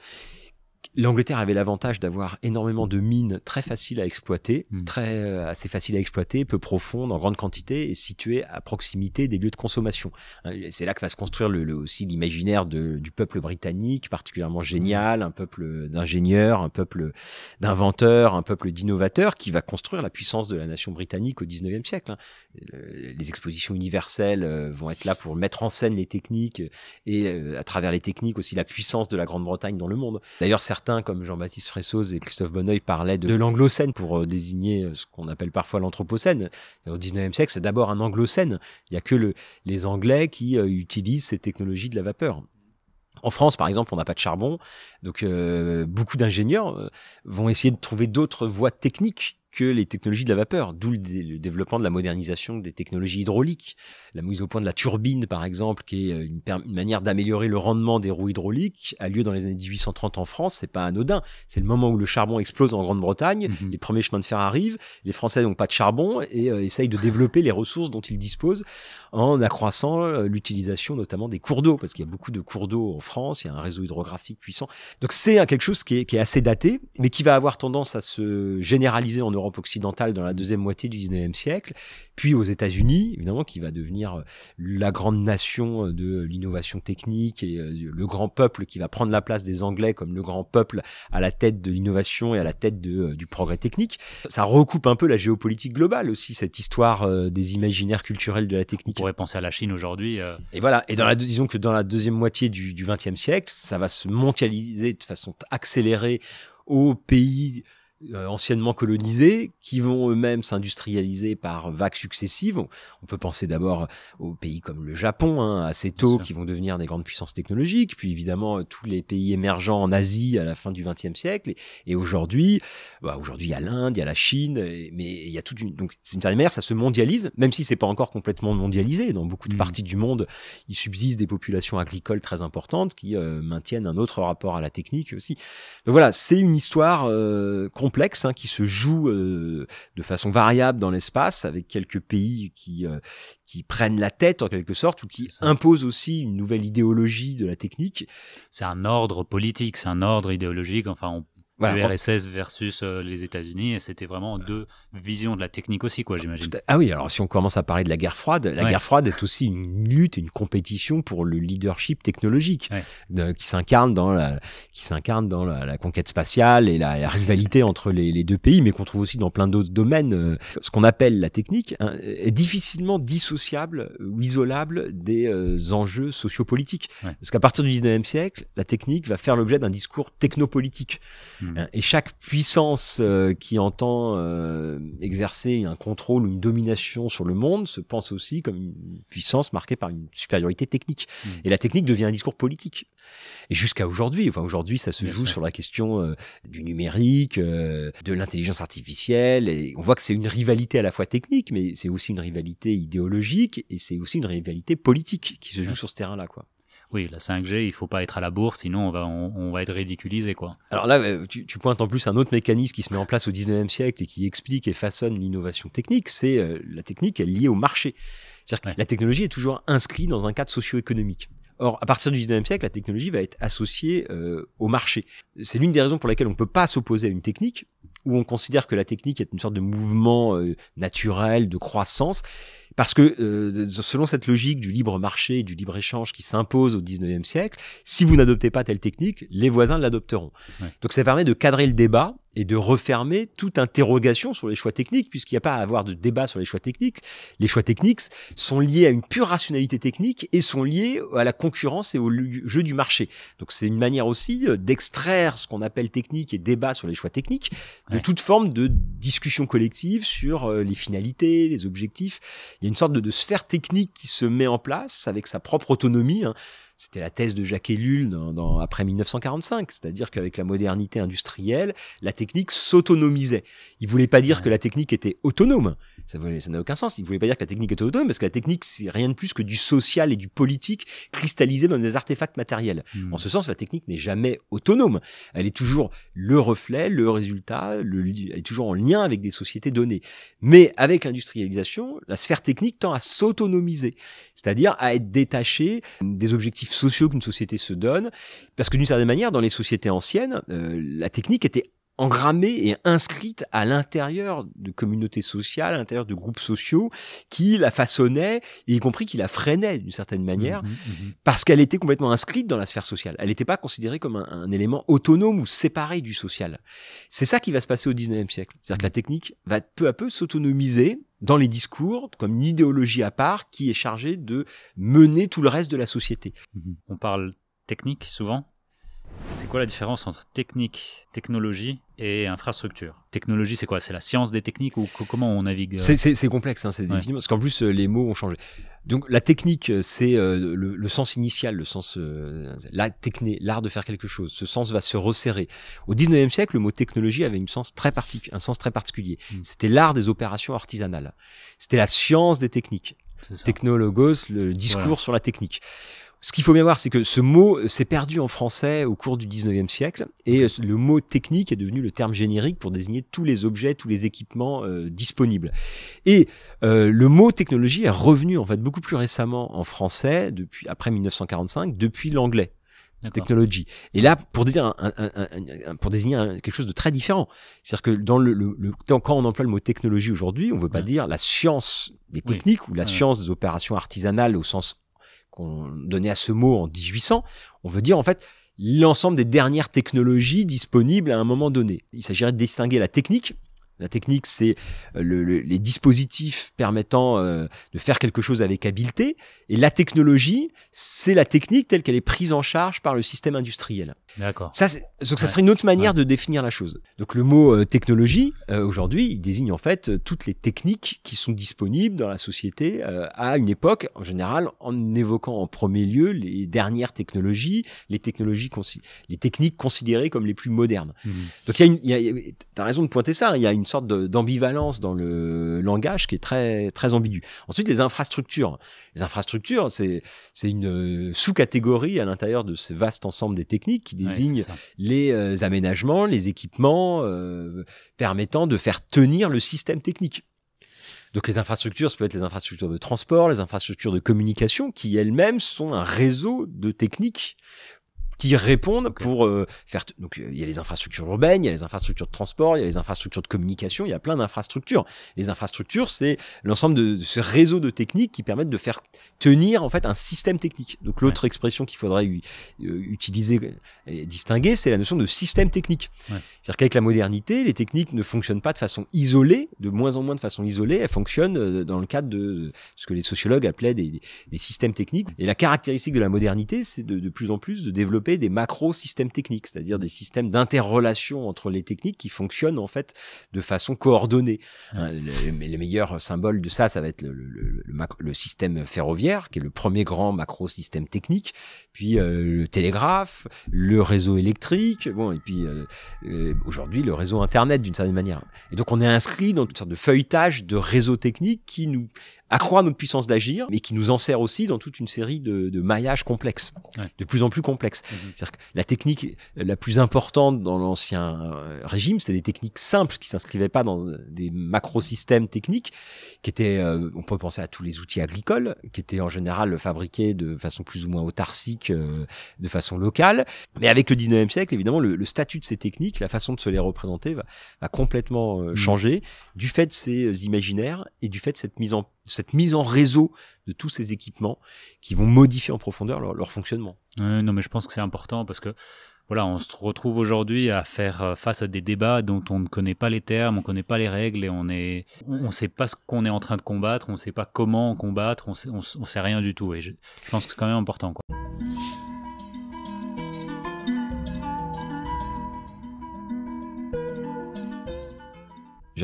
L'Angleterre avait l'avantage d'avoir énormément de mines très faciles à exploiter, hmm. très euh, assez faciles à exploiter, peu profondes, en grande quantité et situées à proximité des lieux de consommation. Hein, c'est là que va se construire le, aussi l'imaginaire du peuple britannique, particulièrement génial, hmm. un peuple d'ingénieurs, un peuple d'inventeurs, un peuple d'innovateurs qui va construire la puissance de la nation britannique au 19e siècle. Hein. les expositions universelles euh, vont être là pour mettre en scène les techniques et euh, à travers les techniques aussi la puissance de la Grande-Bretagne dans le monde. D'ailleurs, certains, comme Jean-Baptiste Fressoz et Christophe Bonneuil, parlaient de, de l'anglocène pour euh, désigner euh, ce qu'on appelle parfois l'anthropocène. Au 19e siècle, c'est d'abord un anglocène. Il n'y a que les Anglais qui euh, utilisent ces technologies de la vapeur. En France, par exemple, on n'a pas de charbon, donc beaucoup d'ingénieurs vont essayer de trouver d'autres voies techniques que les technologies de la vapeur, d'où le, développement de la modernisation des technologies hydrauliques, la mise au point de la turbine par exemple, qui est euh, une, manière d'améliorer le rendement des roues hydrauliques, a lieu dans les années 1830 en France, c'est pas anodin, c'est le moment où le charbon explose en Grande-Bretagne, mm-hmm. les premiers chemins de fer arrivent, les Français n'ont pas de charbon et euh, essayent de développer les ressources dont ils disposent en accroissant euh, l'utilisation notamment des cours d'eau, parce qu'il y a beaucoup de cours d'eau en France, il y a un réseau hydrographique puissant. Donc c'est quelque chose qui est, qui est assez daté, mais qui va avoir tendance à se généraliser en Europe occidentale dans la deuxième moitié du 19e siècle, puis aux États-Unis, évidemment, qui va devenir euh, la grande nation euh, de l'innovation technique et euh, le grand peuple qui va prendre la place des Anglais comme le grand peuple à la tête de l'innovation et à la tête du progrès technique. Ça recoupe un peu la géopolitique globale aussi, cette histoire des imaginaires culturels de la technique. On pourrait penser à la Chine aujourd'hui. Et voilà, et dans la, disons que dans la deuxième moitié du, du e siècle, ça va se mondialiser de façon accélérée aux pays euh, anciennement colonisés, qui vont eux-mêmes s'industrialiser par vagues successives. On peut penser d'abord aux pays comme le Japon, hein, assez tôt, qui vont devenir des grandes puissances technologiques, puis évidemment euh, tous les pays émergents en Asie à la fin du XXe siècle. Et, aujourd'hui, bah, aujourd'hui il y a l'Inde, il y a la Chine, mais il y a toute une... Donc c'est une certaine manière, ça se mondialise, même si c'est pas encore complètement mondialisé. Dans beaucoup de hmm. parties du monde, il subsiste des populations agricoles très importantes qui euh, maintiennent un autre rapport à la technique aussi. Donc voilà, c'est une histoire complexe hein, qui se joue euh, de façon variable dans l'espace, avec quelques pays qui euh, qui prennent la tête en quelque sorte ou qui imposent aussi une nouvelle idéologie de la technique. C'est un ordre politique, c'est un ordre idéologique. Enfin, on le RSS versus euh, les États-Unis, et c'était vraiment deux visions de la technique aussi, quoi, j'imagine. Ah oui, alors si on commence à parler de la guerre froide, la guerre froide est aussi une lutte, une compétition pour le leadership technologique qui s'incarne dans la, qui s'incarne dans la, conquête spatiale et la, rivalité entre les, deux pays, mais qu'on trouve aussi dans plein d'autres domaines. Euh, ce qu'on appelle la technique hein, est difficilement dissociable ou isolable des euh, enjeux sociopolitiques, parce qu'à partir du 19e siècle, la technique va faire l'objet d'un discours technopolitique. Hmm. Mm. Euh, et chaque puissance euh, qui entend euh, exercer un contrôle ou une domination sur le monde se pense aussi comme une puissance marquée par une supériorité technique. Mm. Et la technique devient un discours politique. Et jusqu'à aujourd'hui, enfin aujourd'hui, ça se joue sur la question du numérique, de l'intelligence artificielle. Et on voit que c'est une rivalité à la fois technique, mais c'est aussi une rivalité idéologique et c'est aussi une rivalité politique qui se joue sur ce terrain-là, quoi oui, la 5G, il faut pas être à la bourse, sinon on va, on, va être ridiculisé. Quoi. Alors là, euh, tu, pointes en plus un autre mécanisme qui se met en place au 19e siècle et qui explique et façonne l'innovation technique, c'est euh, la technique est liée au marché. C'est-à-dire que la technologie est toujours inscrite dans un cadre socio-économique. Or, à partir du 19e siècle, la technologie va être associée euh, au marché. C'est l'une des raisons pour laquelle on ne peut pas s'opposer à une technique, où on considère que la technique est une sorte de mouvement naturel, de croissance, parce que euh, selon cette logique du libre marché, du libre échange qui s'impose au 19e siècle, si vous n'adoptez pas telle technique, les voisins l'adopteront. Donc ça permet de cadrer le débat et de refermer toute interrogation sur les choix techniques, puisqu'il n'y a pas à avoir de débat sur les choix techniques. Les choix techniques sont liés à une pure rationalité technique et sont liés à la concurrence et au jeu du marché. Donc c'est une manière aussi euh, d'extraire ce qu'on appelle technique et débat sur les choix techniques de toute forme de discussion collective sur euh, les finalités, les objectifs il y a une sorte de, sphère technique qui se met en place avec sa propre autonomie. Hein. C'était la thèse de Jacques Ellul après 1945, c'est-à-dire qu'avec la modernité industrielle, la technique s'autonomisait. Il voulait pas dire que la technique était autonome, ça n'a aucun sens. Il ne voulait pas dire que la technique est autonome, parce que la technique, c'est rien de plus que du social et du politique cristallisé dans des artefacts matériels. Hmm. En ce sens, la technique n'est jamais autonome. Elle est toujours le reflet, le résultat, elle est toujours en lien avec des sociétés données. Mais avec l'industrialisation, la sphère technique tend à s'autonomiser, c'est-à-dire à être détachée des objectifs sociaux qu'une société se donne, parce que d'une certaine manière, dans les sociétés anciennes, euh, la technique était engrammée et inscrite à l'intérieur de communautés sociales, à l'intérieur de groupes sociaux qui la façonnaient, y compris qui la freinaient d'une certaine manière, mhm, mhm, mhm. parce qu'elle était complètement inscrite dans la sphère sociale. Elle n'était pas considérée comme un, élément autonome ou séparé du social. C'est ça qui va se passer au 19e siècle. C'est-à-dire que la technique va peu à peu s'autonomiser dans les discours, comme une idéologie à part qui est chargée de mener tout le reste de la société. On parle technique souvent c'est quoi la différence entre technique, technologie et infrastructure Technologie, c'est quoi C'est la science des techniques ou comment on navigue euh C'est complexe, hein, c'est ouais. parce qu'en plus, euh, les mots ont changé. Donc la technique, euh, c'est le, sens initial, le sens la technique l'art de faire quelque chose. Ce sens va se resserrer. Au 19e siècle, le mot technologie avait une un sens très particulier. Hmm. C'était l'art des opérations artisanales. C'était la science des techniques. Technologos, le discours sur la technique ce qu'il faut bien voir, c'est que ce mot euh, s'est perdu en français au cours du 19e siècle, et euh, le mot technique est devenu le terme générique pour désigner tous les objets, tous les équipements euh, disponibles. Et le mot technologie est revenu en fait beaucoup plus récemment en français, depuis, après 1945, depuis l'anglais technology. Et là, pour désigner, un, pour désigner quelque chose de très différent, c'est-à-dire que dans le, le, quand on emploie le mot technologie aujourd'hui, on ne veut pas dire la science des techniques ou la science des opérations artisanales au sens qu'on donnait à ce mot en 1800, on veut dire en fait l'ensemble des dernières technologies disponibles à un moment donné. Il s'agirait de distinguer la technique. La technique, c'est euh, les dispositifs permettant euh, de faire quelque chose avec habileté. Et la technologie, c'est la technique telle qu'elle est prise en charge par le système industriel. D'accord. Ça, donc ça serait une autre manière de définir la chose. Donc le mot euh, technologie euh, aujourd'hui, il désigne en fait euh, toutes les techniques qui sont disponibles dans la société à une époque, en général, en évoquant en premier lieu les dernières technologies, les technologies les techniques considérées comme les plus modernes. Mmh. Donc il y a, une, y a raison de pointer ça. Hein. Il y a une sorte d'ambivalence dans le langage qui est très très ambigu. Ensuite les infrastructures. Les infrastructures, c'est c'est une sous-catégorie à l'intérieur de ce vaste ensemble des techniques qui les euh, aménagements, les équipements euh, permettant de faire tenir le système technique. Donc les infrastructures, ça peut être les infrastructures de transport, les infrastructures de communication, qui elles-mêmes sont un réseau de techniques qui répondent pour euh, faire. Donc euh, il y a les infrastructures urbaines, il y a les infrastructures de transport, il y a les infrastructures de communication, il y a plein d'infrastructures. Les infrastructures, c'est l'ensemble de, ce réseau de techniques qui permettent de faire tenir en fait un système technique. Donc l'autre expression qu'il faudrait euh, utiliser et distinguer, c'est la notion de système technique. C'est-à-dire qu'avec la modernité, les techniques ne fonctionnent pas de façon isolée, de moins en moins de façon isolée, elles fonctionnent dans le cadre de ce que les sociologues appelaient des, des systèmes techniques. Et la caractéristique de la modernité, c'est de, de plus en plus de développer des macrosystèmes systèmes techniques, c'est-à-dire des systèmes d'interrelation entre les techniques qui fonctionnent en fait de façon coordonnée. Hein, les meilleurs symboles de ça, ça va être le, le, système ferroviaire, qui est le premier grand macro-système technique, puis euh, le télégraphe, le réseau électrique, bon, et puis euh, euh, aujourd'hui le réseau Internet d'une certaine manière. Et donc on est inscrit dans toutes sorte de feuilletage de réseaux techniques qui nous accroît notre puissance d'agir, mais qui nous en sert aussi dans toute une série de, de maillages complexes, de plus en plus complexes. Mhm. C'est-à-dire que la technique la plus importante dans l'ancien euh, régime, c'était des techniques simples qui s'inscrivaient pas dans des macrosystèmes techniques, qui étaient, euh, on peut penser à tous les outils agricoles, qui étaient en général fabriqués de façon plus ou moins autarcique, euh, de façon locale. Mais avec le 19e siècle, évidemment, le, statut de ces techniques, la façon de se les représenter va, complètement mhm. changer du fait de ces imaginaires et du fait de cette mise en cette mise en réseau de tous ces équipements qui vont modifier en profondeur leur, fonctionnement. non, mais je pense que c'est important parce que voilà, on se retrouve aujourd'hui à faire euh, face à des débats dont on ne connaît pas les termes, on ne connaît pas les règles et on est, on sait pas ce qu'on est en train de combattre, on ne sait pas comment combattre, on sait, on, sait rien du tout. Et je, je pense que c'est quand même important. Quoi.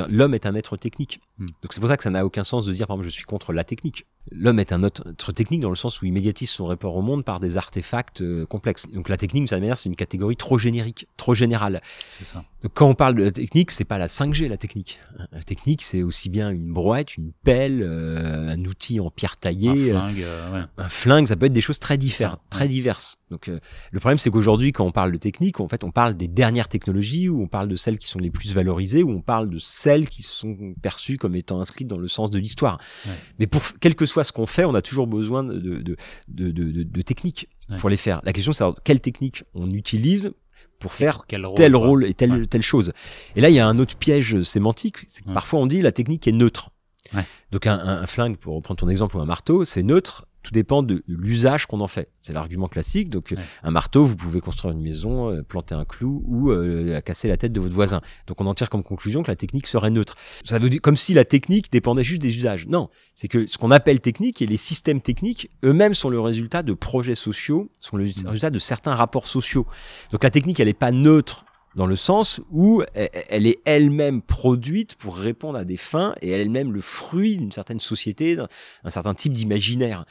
L'homme est un être technique. Hmm. Donc c'est pour ça que ça n'a aucun sens de dire, par exemple, je suis contre la technique. L'homme est un être technique dans le sens où il médiatise son rapport au monde par des artefacts euh, complexes. Donc la technique, de manière, c'est une catégorie trop générique, trop générale. C'est ça. Donc quand on parle de la technique, c'est pas la 5G, la technique. La technique, c'est aussi bien une brouette, une pelle, euh, un outil en pierre taillée. Un euh, flingue. ouais. Un flingue, ça peut être des choses très différentes, très diverses. Donc le problème, c'est qu'aujourd'hui, quand on parle de technique, en fait, on parle des dernières technologies, ou on parle de celles qui sont les plus valorisées, ou on parle de celles qui sont perçues comme étant inscrites dans le sens de l'histoire. Mais pour quel que soit ce qu'on fait, on a toujours besoin de, de, techniques pour les faire. La question, c'est quelle technique on utilise pour faire quel rôle, tel rôle et telle, chose. Et là, il y a un autre piège sémantique, c'est que parfois on dit la technique est neutre. Donc un, un, flingue, pour reprendre ton exemple, ou un marteau, c'est neutre tout dépend de l'usage qu'on en fait. C'est l'argument classique. Donc, euh, un marteau, vous pouvez construire une maison, euh, planter un clou ou euh, casser la tête de votre voisin. Donc, on en tire comme conclusion que la technique serait neutre. Ça veut dire comme si la technique dépendait juste des usages. Non, c'est que ce qu'on appelle technique et les systèmes techniques eux-mêmes sont le résultat de projets sociaux, sont le résultat de certains rapports sociaux. Donc, la technique, elle n'est pas neutre dans le sens où elle est elle-même produite pour répondre à des fins et elle même le fruit d'une certaine société, d'un certain type d'imaginaire.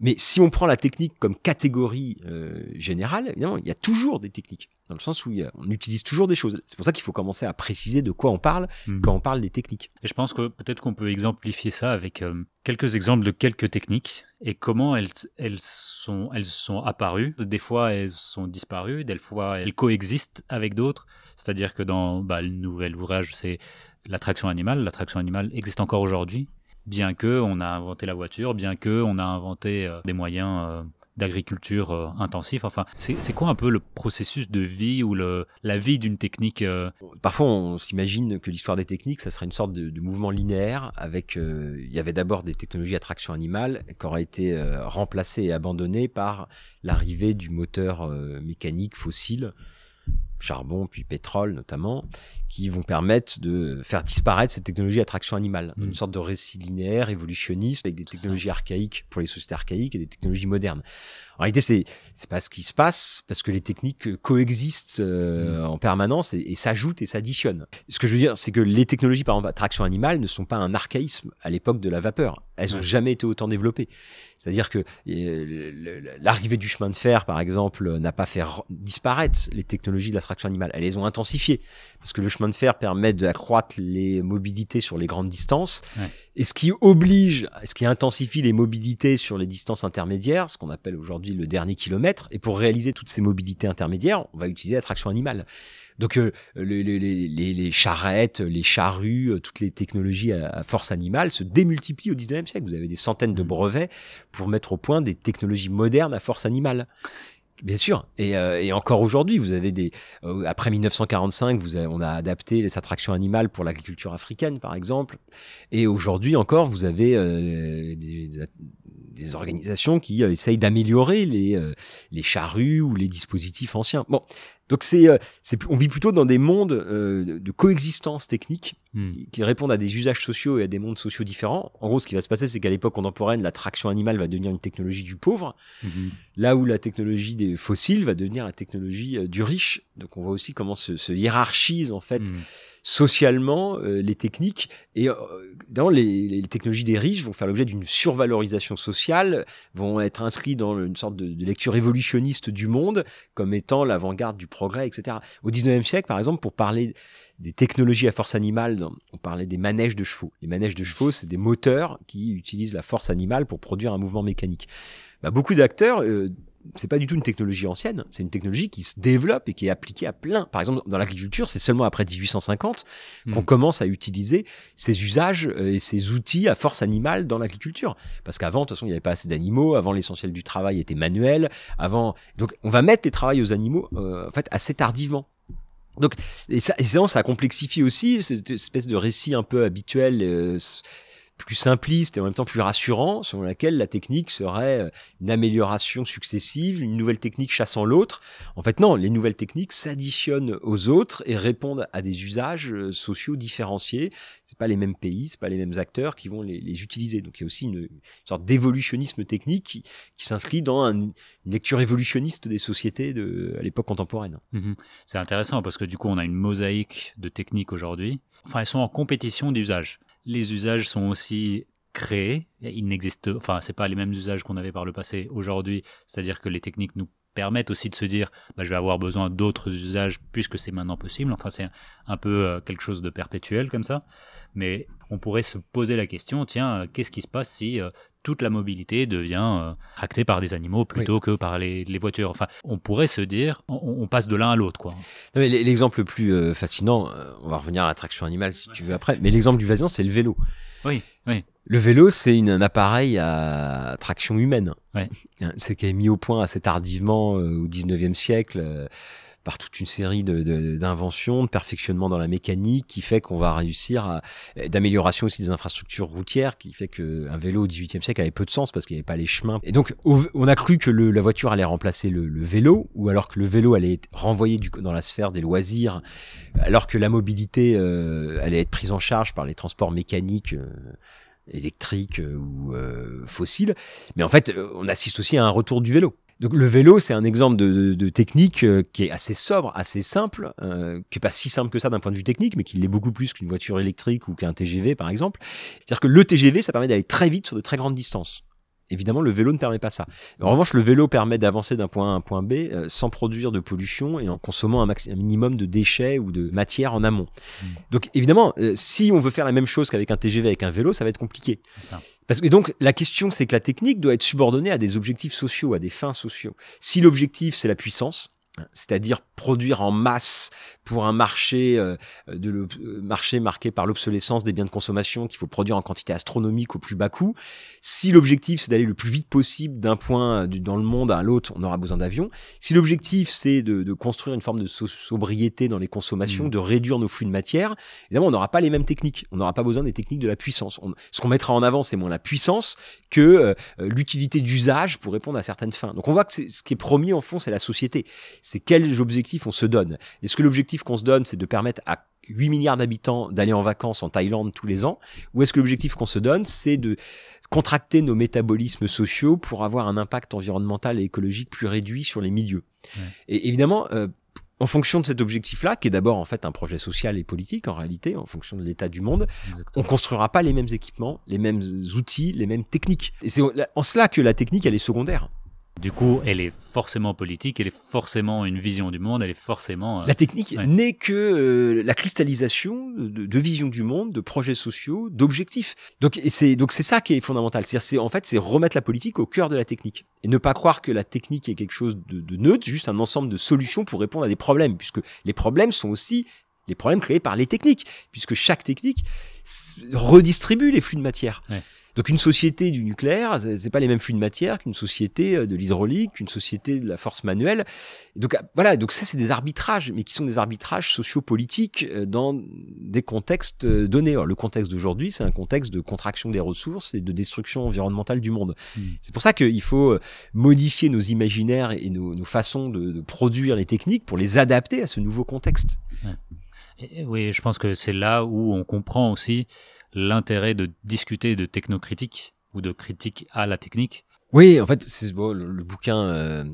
Mais si on prend la technique comme catégorie euh, générale, évidemment, il y a toujours des techniques dans le sens où on utilise toujours des choses. C'est pour ça qu'il faut commencer à préciser de quoi on parle mhm. quand on parle des techniques. Et je pense que peut-être qu'on peut exemplifier ça avec euh, quelques exemples de quelques techniques et comment elles, elles, sont, elles sont apparues. Des fois, elles sont disparues, des fois, elles coexistent avec d'autres. C'est-à-dire que dans bah, le nouvel ouvrage, c'est l'attraction animale. L'attraction animale existe encore aujourd'hui bien que on a inventé la voiture, bien que on a inventé euh, des moyens euh, d'agriculture euh, intensive. Enfin, c'est quoi un peu le processus de vie ou le, la vie d'une technique euh Parfois, on s'imagine que l'histoire des techniques, ça serait une sorte de, mouvement linéaire. Avec, euh, il y avait d'abord des technologies à traction animale qui auraient été remplacées et abandonnées par l'arrivée du moteur mécanique fossile charbon, puis pétrole notamment, qui vont permettre de faire disparaître ces technologies à traction animale. Mm. Une sorte de récit linéaire, évolutionniste, avec des technologies archaïques pour les sociétés archaïques et des technologies modernes. En réalité, c'est c'est pas ce qui se passe parce que les techniques coexistent euh, en permanence et, s'ajoutent et s'additionnent. Ce que je veux dire, c'est que les technologies par exemple traction animale ne sont pas un archaïsme à l'époque de la vapeur. Elles ont jamais été autant développées. C'est-à-dire que euh, l'arrivée du chemin de fer, par exemple, n'a pas fait disparaître les technologies de animale. Elles les ont intensifiées parce que le chemin de fer permet d'accroître les mobilités sur les grandes distances et ce qui oblige, ce qui intensifie les mobilités sur les distances intermédiaires, ce qu'on appelle aujourd'hui le dernier kilomètre, et pour réaliser toutes ces mobilités intermédiaires, on va utiliser la traction animale. Donc euh, les, charrettes, les charrues, euh, toutes les technologies à, force animale se démultiplient au 19e siècle. Vous avez des centaines de mmh. brevets pour mettre au point des technologies modernes à force animale. Bien sûr. Euh, et, encore aujourd'hui, vous avez des. Euh, après 1945, vous on a adapté les attractions animales pour l'agriculture africaine, par exemple. Et aujourd'hui encore, vous avez euh, des des organisations qui euh, essayent d'améliorer les, euh, les charrues ou les dispositifs anciens. Bon, donc c'est, euh, c'est on vit plutôt dans des mondes de coexistence technique hmm. qui répondent à des usages sociaux et à des mondes sociaux différents. En gros, ce qui va se passer, c'est qu'à l'époque contemporaine, la traction animale va devenir une technologie du pauvre, mhm. là où la technologie des fossiles va devenir la technologie du riche. Donc on voit aussi comment se, se hiérarchise en fait. Hmm socialement euh, les techniques et euh, dans les, technologies des riches vont faire l'objet d'une survalorisation sociale, vont être inscrits dans une sorte de, lecture évolutionniste du monde comme étant l'avant-garde du progrès, etc. Au 19e siècle, par exemple, pour parler des technologies à force animale, on parlait des manèges de chevaux. Les manèges de chevaux, c'est des moteurs qui utilisent la force animale pour produire un mouvement mécanique. Bah, beaucoup d'acteurs euh, c'est pas du tout une technologie ancienne, c'est une technologie qui se développe et qui est appliquée à plein. Par exemple, dans l'agriculture, c'est seulement après 1850 qu'on hmm. commence à utiliser ces usages euh, et ces outils à force animale dans l'agriculture. Parce qu'avant, de toute façon, il n'y avait pas assez d'animaux, avant l'essentiel du travail était manuel, avant... Donc on va mettre les travails aux animaux, euh, en fait, assez tardivement. Donc, et ça, et ça, complexifie aussi cette espèce de récit un peu habituel, euh, plus simpliste et en même temps plus rassurant, selon laquelle la technique serait euh, une amélioration successive, une nouvelle technique chassant l'autre. En fait, non, les nouvelles techniques s'additionnent aux autres et répondent à des usages euh, sociaux différenciés. C'est pas les mêmes pays, c'est pas les mêmes acteurs qui vont les, utiliser. Donc il y a aussi une, sorte d'évolutionnisme technique qui, s'inscrit dans une lecture évolutionniste des sociétés de, à l'époque contemporaine. Mmh c'est intéressant parce que du coup, on a une mosaïque de techniques aujourd'hui. Enfin, elles sont en compétition d'usage les usages sont aussi créés. Il n'existe, enfin, c'est pas les mêmes usages qu'on avait par le passé aujourd'hui. C'est-à-dire que les techniques nous permettent aussi de se dire, bah, je vais avoir besoin d'autres usages puisque c'est maintenant possible. Enfin, c'est un peu euh, quelque chose de perpétuel comme ça. Mais on pourrait se poser la question, tiens, euh, qu'est-ce qui se passe si euh, toute la mobilité devient euh, tractée par des animaux plutôt que par les, voitures. Enfin, on pourrait se dire, on, passe de l'un à l'autre. quoi. L'exemple le plus euh, fascinant, euh, on va revenir à la traction animale si tu veux après, mais l'exemple du vasian, c'est le vélo. Oui, Le vélo, c'est un appareil à traction humaine. Oui. C'est qui est mis au point assez tardivement au 19e siècle par toute une série d'inventions, de, d'inventions, de perfectionnement dans la mécanique qui fait qu'on va réussir à d'amélioration aussi des infrastructures routières qui fait qu'un vélo au XVIIIe siècle avait peu de sens parce qu'il n'y avait pas les chemins. Et donc on a cru que la voiture allait remplacer le, vélo ou alors que le vélo allait être renvoyé dans la sphère des loisirs alors que la mobilité euh, allait être prise en charge par les transports mécaniques. Euh, électriques euh, ou fossiles. Mais en fait, on assiste aussi à un retour du vélo. Donc le vélo, c'est un exemple de, technique euh, qui est assez sobre, assez simple, euh, qui est pas si simple que ça d'un point de vue technique, mais qui l'est beaucoup plus qu'une voiture électrique ou qu'un TGV par exemple. C'est-à-dire que le TGV, ça permet d'aller très vite sur de très grandes distances. Évidemment, le vélo ne permet pas ça. En revanche, le vélo permet d'avancer d'un point A à un point B euh, sans produire de pollution et en consommant un, minimum de déchets ou de matière en amont. Mmh. Donc évidemment, si on veut faire la même chose qu'avec un TGV avec un vélo, ça va être compliqué. Ça. Parce que donc la question c'est que la technique doit être subordonnée à des objectifs sociaux, à des fins sociaux. Si l'objectif c'est la puissance, c'est-à-dire produire en masse pour un marché, euh, de le, euh, marché marqué par l'obsolescence des biens de consommation qu'il faut produire en quantité astronomique au plus bas coût. Si l'objectif c'est d'aller le plus vite possible d'un point euh, dans le monde à l'autre, on aura besoin d'avions. Si l'objectif c'est de, construire une forme de sobriété dans les consommations, mmh. de réduire nos flux de matière, évidemment on n'aura pas les mêmes techniques. On n'aura pas besoin des techniques de la puissance. ce qu'on mettra en avant c'est moins la puissance que l'utilité d'usage pour répondre à certaines fins. Donc on voit que ce qui est promis en fond c'est la société c'est quels objectifs on se donne. Est-ce que l'objectif qu'on se donne, c'est de permettre à 8 milliards d'habitants d'aller en vacances en Thaïlande tous les ans Ou est-ce que l'objectif qu'on se donne, c'est de contracter nos métabolismes sociaux pour avoir un impact environnemental et écologique plus réduit sur les milieux Et évidemment, euh, en fonction de cet objectif-là, qui est d'abord en fait un projet social et politique en réalité, en fonction de l'état du monde, on on construira pas les mêmes équipements, les mêmes outils, les mêmes techniques. Et c'est en cela que la technique elle est secondaire. Du coup, elle est forcément politique, elle est forcément une vision du monde, elle est forcément... Euh, la technique n'est que euh, la cristallisation de, visions vision du monde, de projets sociaux, d'objectifs. Donc c'est donc c'est ça qui est fondamental. C'est en fait c'est remettre la politique au cœur de la technique et ne pas croire que la technique est quelque chose de, neutre, juste un ensemble de solutions pour répondre à des problèmes, puisque les problèmes sont aussi les problèmes créés par les techniques, puisque chaque technique redistribue les flux de matière. Donc une société du nucléaire, c'est pas les mêmes flux de matière qu'une société euh, de l'hydraulique, qu'une société de la force manuelle. donc ah, voilà, donc ça c'est des arbitrages, mais qui sont des arbitrages sociopolitiques euh, dans des contextes euh, donnés. le contexte d'aujourd'hui, c'est un contexte de contraction des ressources et de destruction environnementale du monde. Hmm. C'est pour ça qu'il faut modifier nos imaginaires et nos, façons de, produire les techniques pour les adapter à ce nouveau contexte. oui, je pense que c'est là où on comprend aussi l'intérêt de discuter de technocritique ou de critique à la technique. Oui, en fait, c'est le, bouquin euh,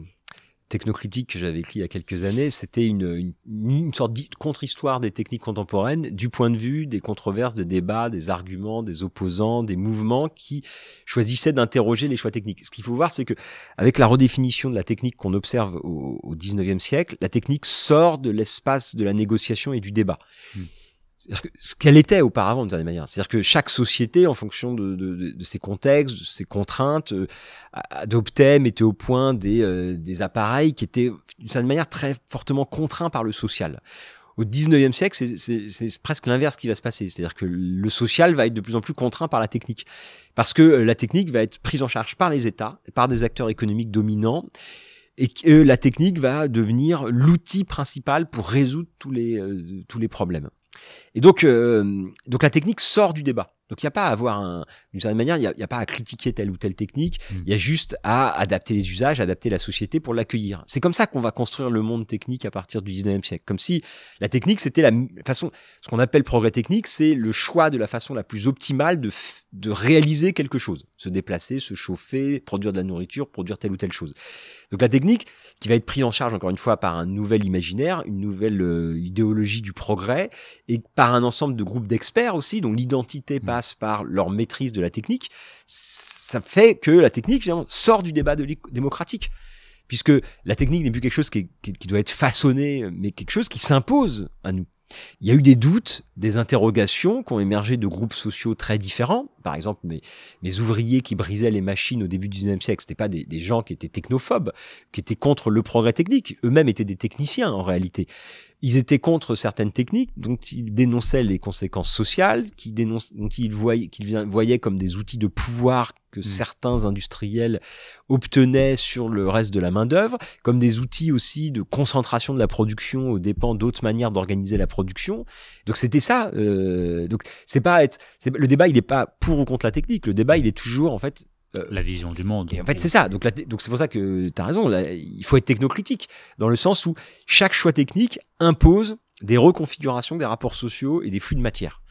technocritique que j'avais écrit il y a quelques années, c'était une, une, sorte de contre-histoire des techniques contemporaines du point de vue des controverses, des débats, des arguments, des opposants, des mouvements qui choisissaient d'interroger les choix techniques. Ce qu'il faut voir, c'est que avec la redéfinition de la technique qu'on observe au, au 19e siècle, la technique sort de l'espace de la négociation et du débat. Hmm que ce qu'elle était auparavant de certaine manière. C'est-à-dire que chaque société, en fonction de, de, de ses contextes, de ses contraintes, euh, adoptait, mettait au point des, euh, des appareils qui étaient d'une certaine manière très fortement contraints par le social. Au 19e siècle, c'est presque l'inverse qui va se passer. C'est-à-dire que le social va être de plus en plus contraint par la technique. Parce que euh, la technique va être prise en charge par les États, par des acteurs économiques dominants et que la technique va devenir l'outil principal pour résoudre tous les, tous les problèmes. Et donc, euh, donc la technique sort du débat. Donc il n'y a pas à avoir un, d'une certaine manière, il n'y a, pas à critiquer telle ou telle technique. Hmm. Il y a juste à adapter les usages, adapter la société pour l'accueillir. C'est comme ça qu'on va construire le monde technique à partir du 19e siècle. Comme si la technique c'était la façon, ce qu'on appelle progrès technique, c'est le choix de la façon la plus optimale de de réaliser quelque chose, se déplacer, se chauffer, produire de la nourriture, produire telle ou telle chose. Donc la technique qui va être prise en charge encore une fois par un nouvel imaginaire, une nouvelle euh, idéologie du progrès et par un ensemble de groupes d'experts aussi dont l'identité mmh. passe par leur maîtrise de la technique, ça fait que la technique sort du débat démocratique puisque la technique n'est plus quelque chose qui doit être façonné mais quelque chose qui s'impose à nous. Il y a eu des doutes, des interrogations qui ont émergé de groupes sociaux très différents. Par exemple, mes, ouvriers qui brisaient les machines au début du 19e siècle, c'était pas des gens qui étaient technophobes, qui étaient contre le progrès technique. Eux-mêmes étaient des techniciens en réalité. Ils étaient contre certaines techniques, dont ils dénonçaient les conséquences sociales, qu'ils voyaient, qu'ils voyaient comme des outils de pouvoir que mmh. certains industriels obtenaient sur le reste de la main-d'œuvre, comme des outils aussi de concentration de la production aux dépens d'autres manières d'organiser la production. Donc c'était ça. Euh, donc c'est pas être. Le débat il n'est pas pour ou contre la technique. Le débat il est toujours en fait euh, la vision du monde. Et en fait, c'est ça. Donc, donc c'est pour ça que tu as raison. il faut être technocritique dans le sens où chaque choix technique impose des reconfigurations des rapports sociaux et des flux de matière.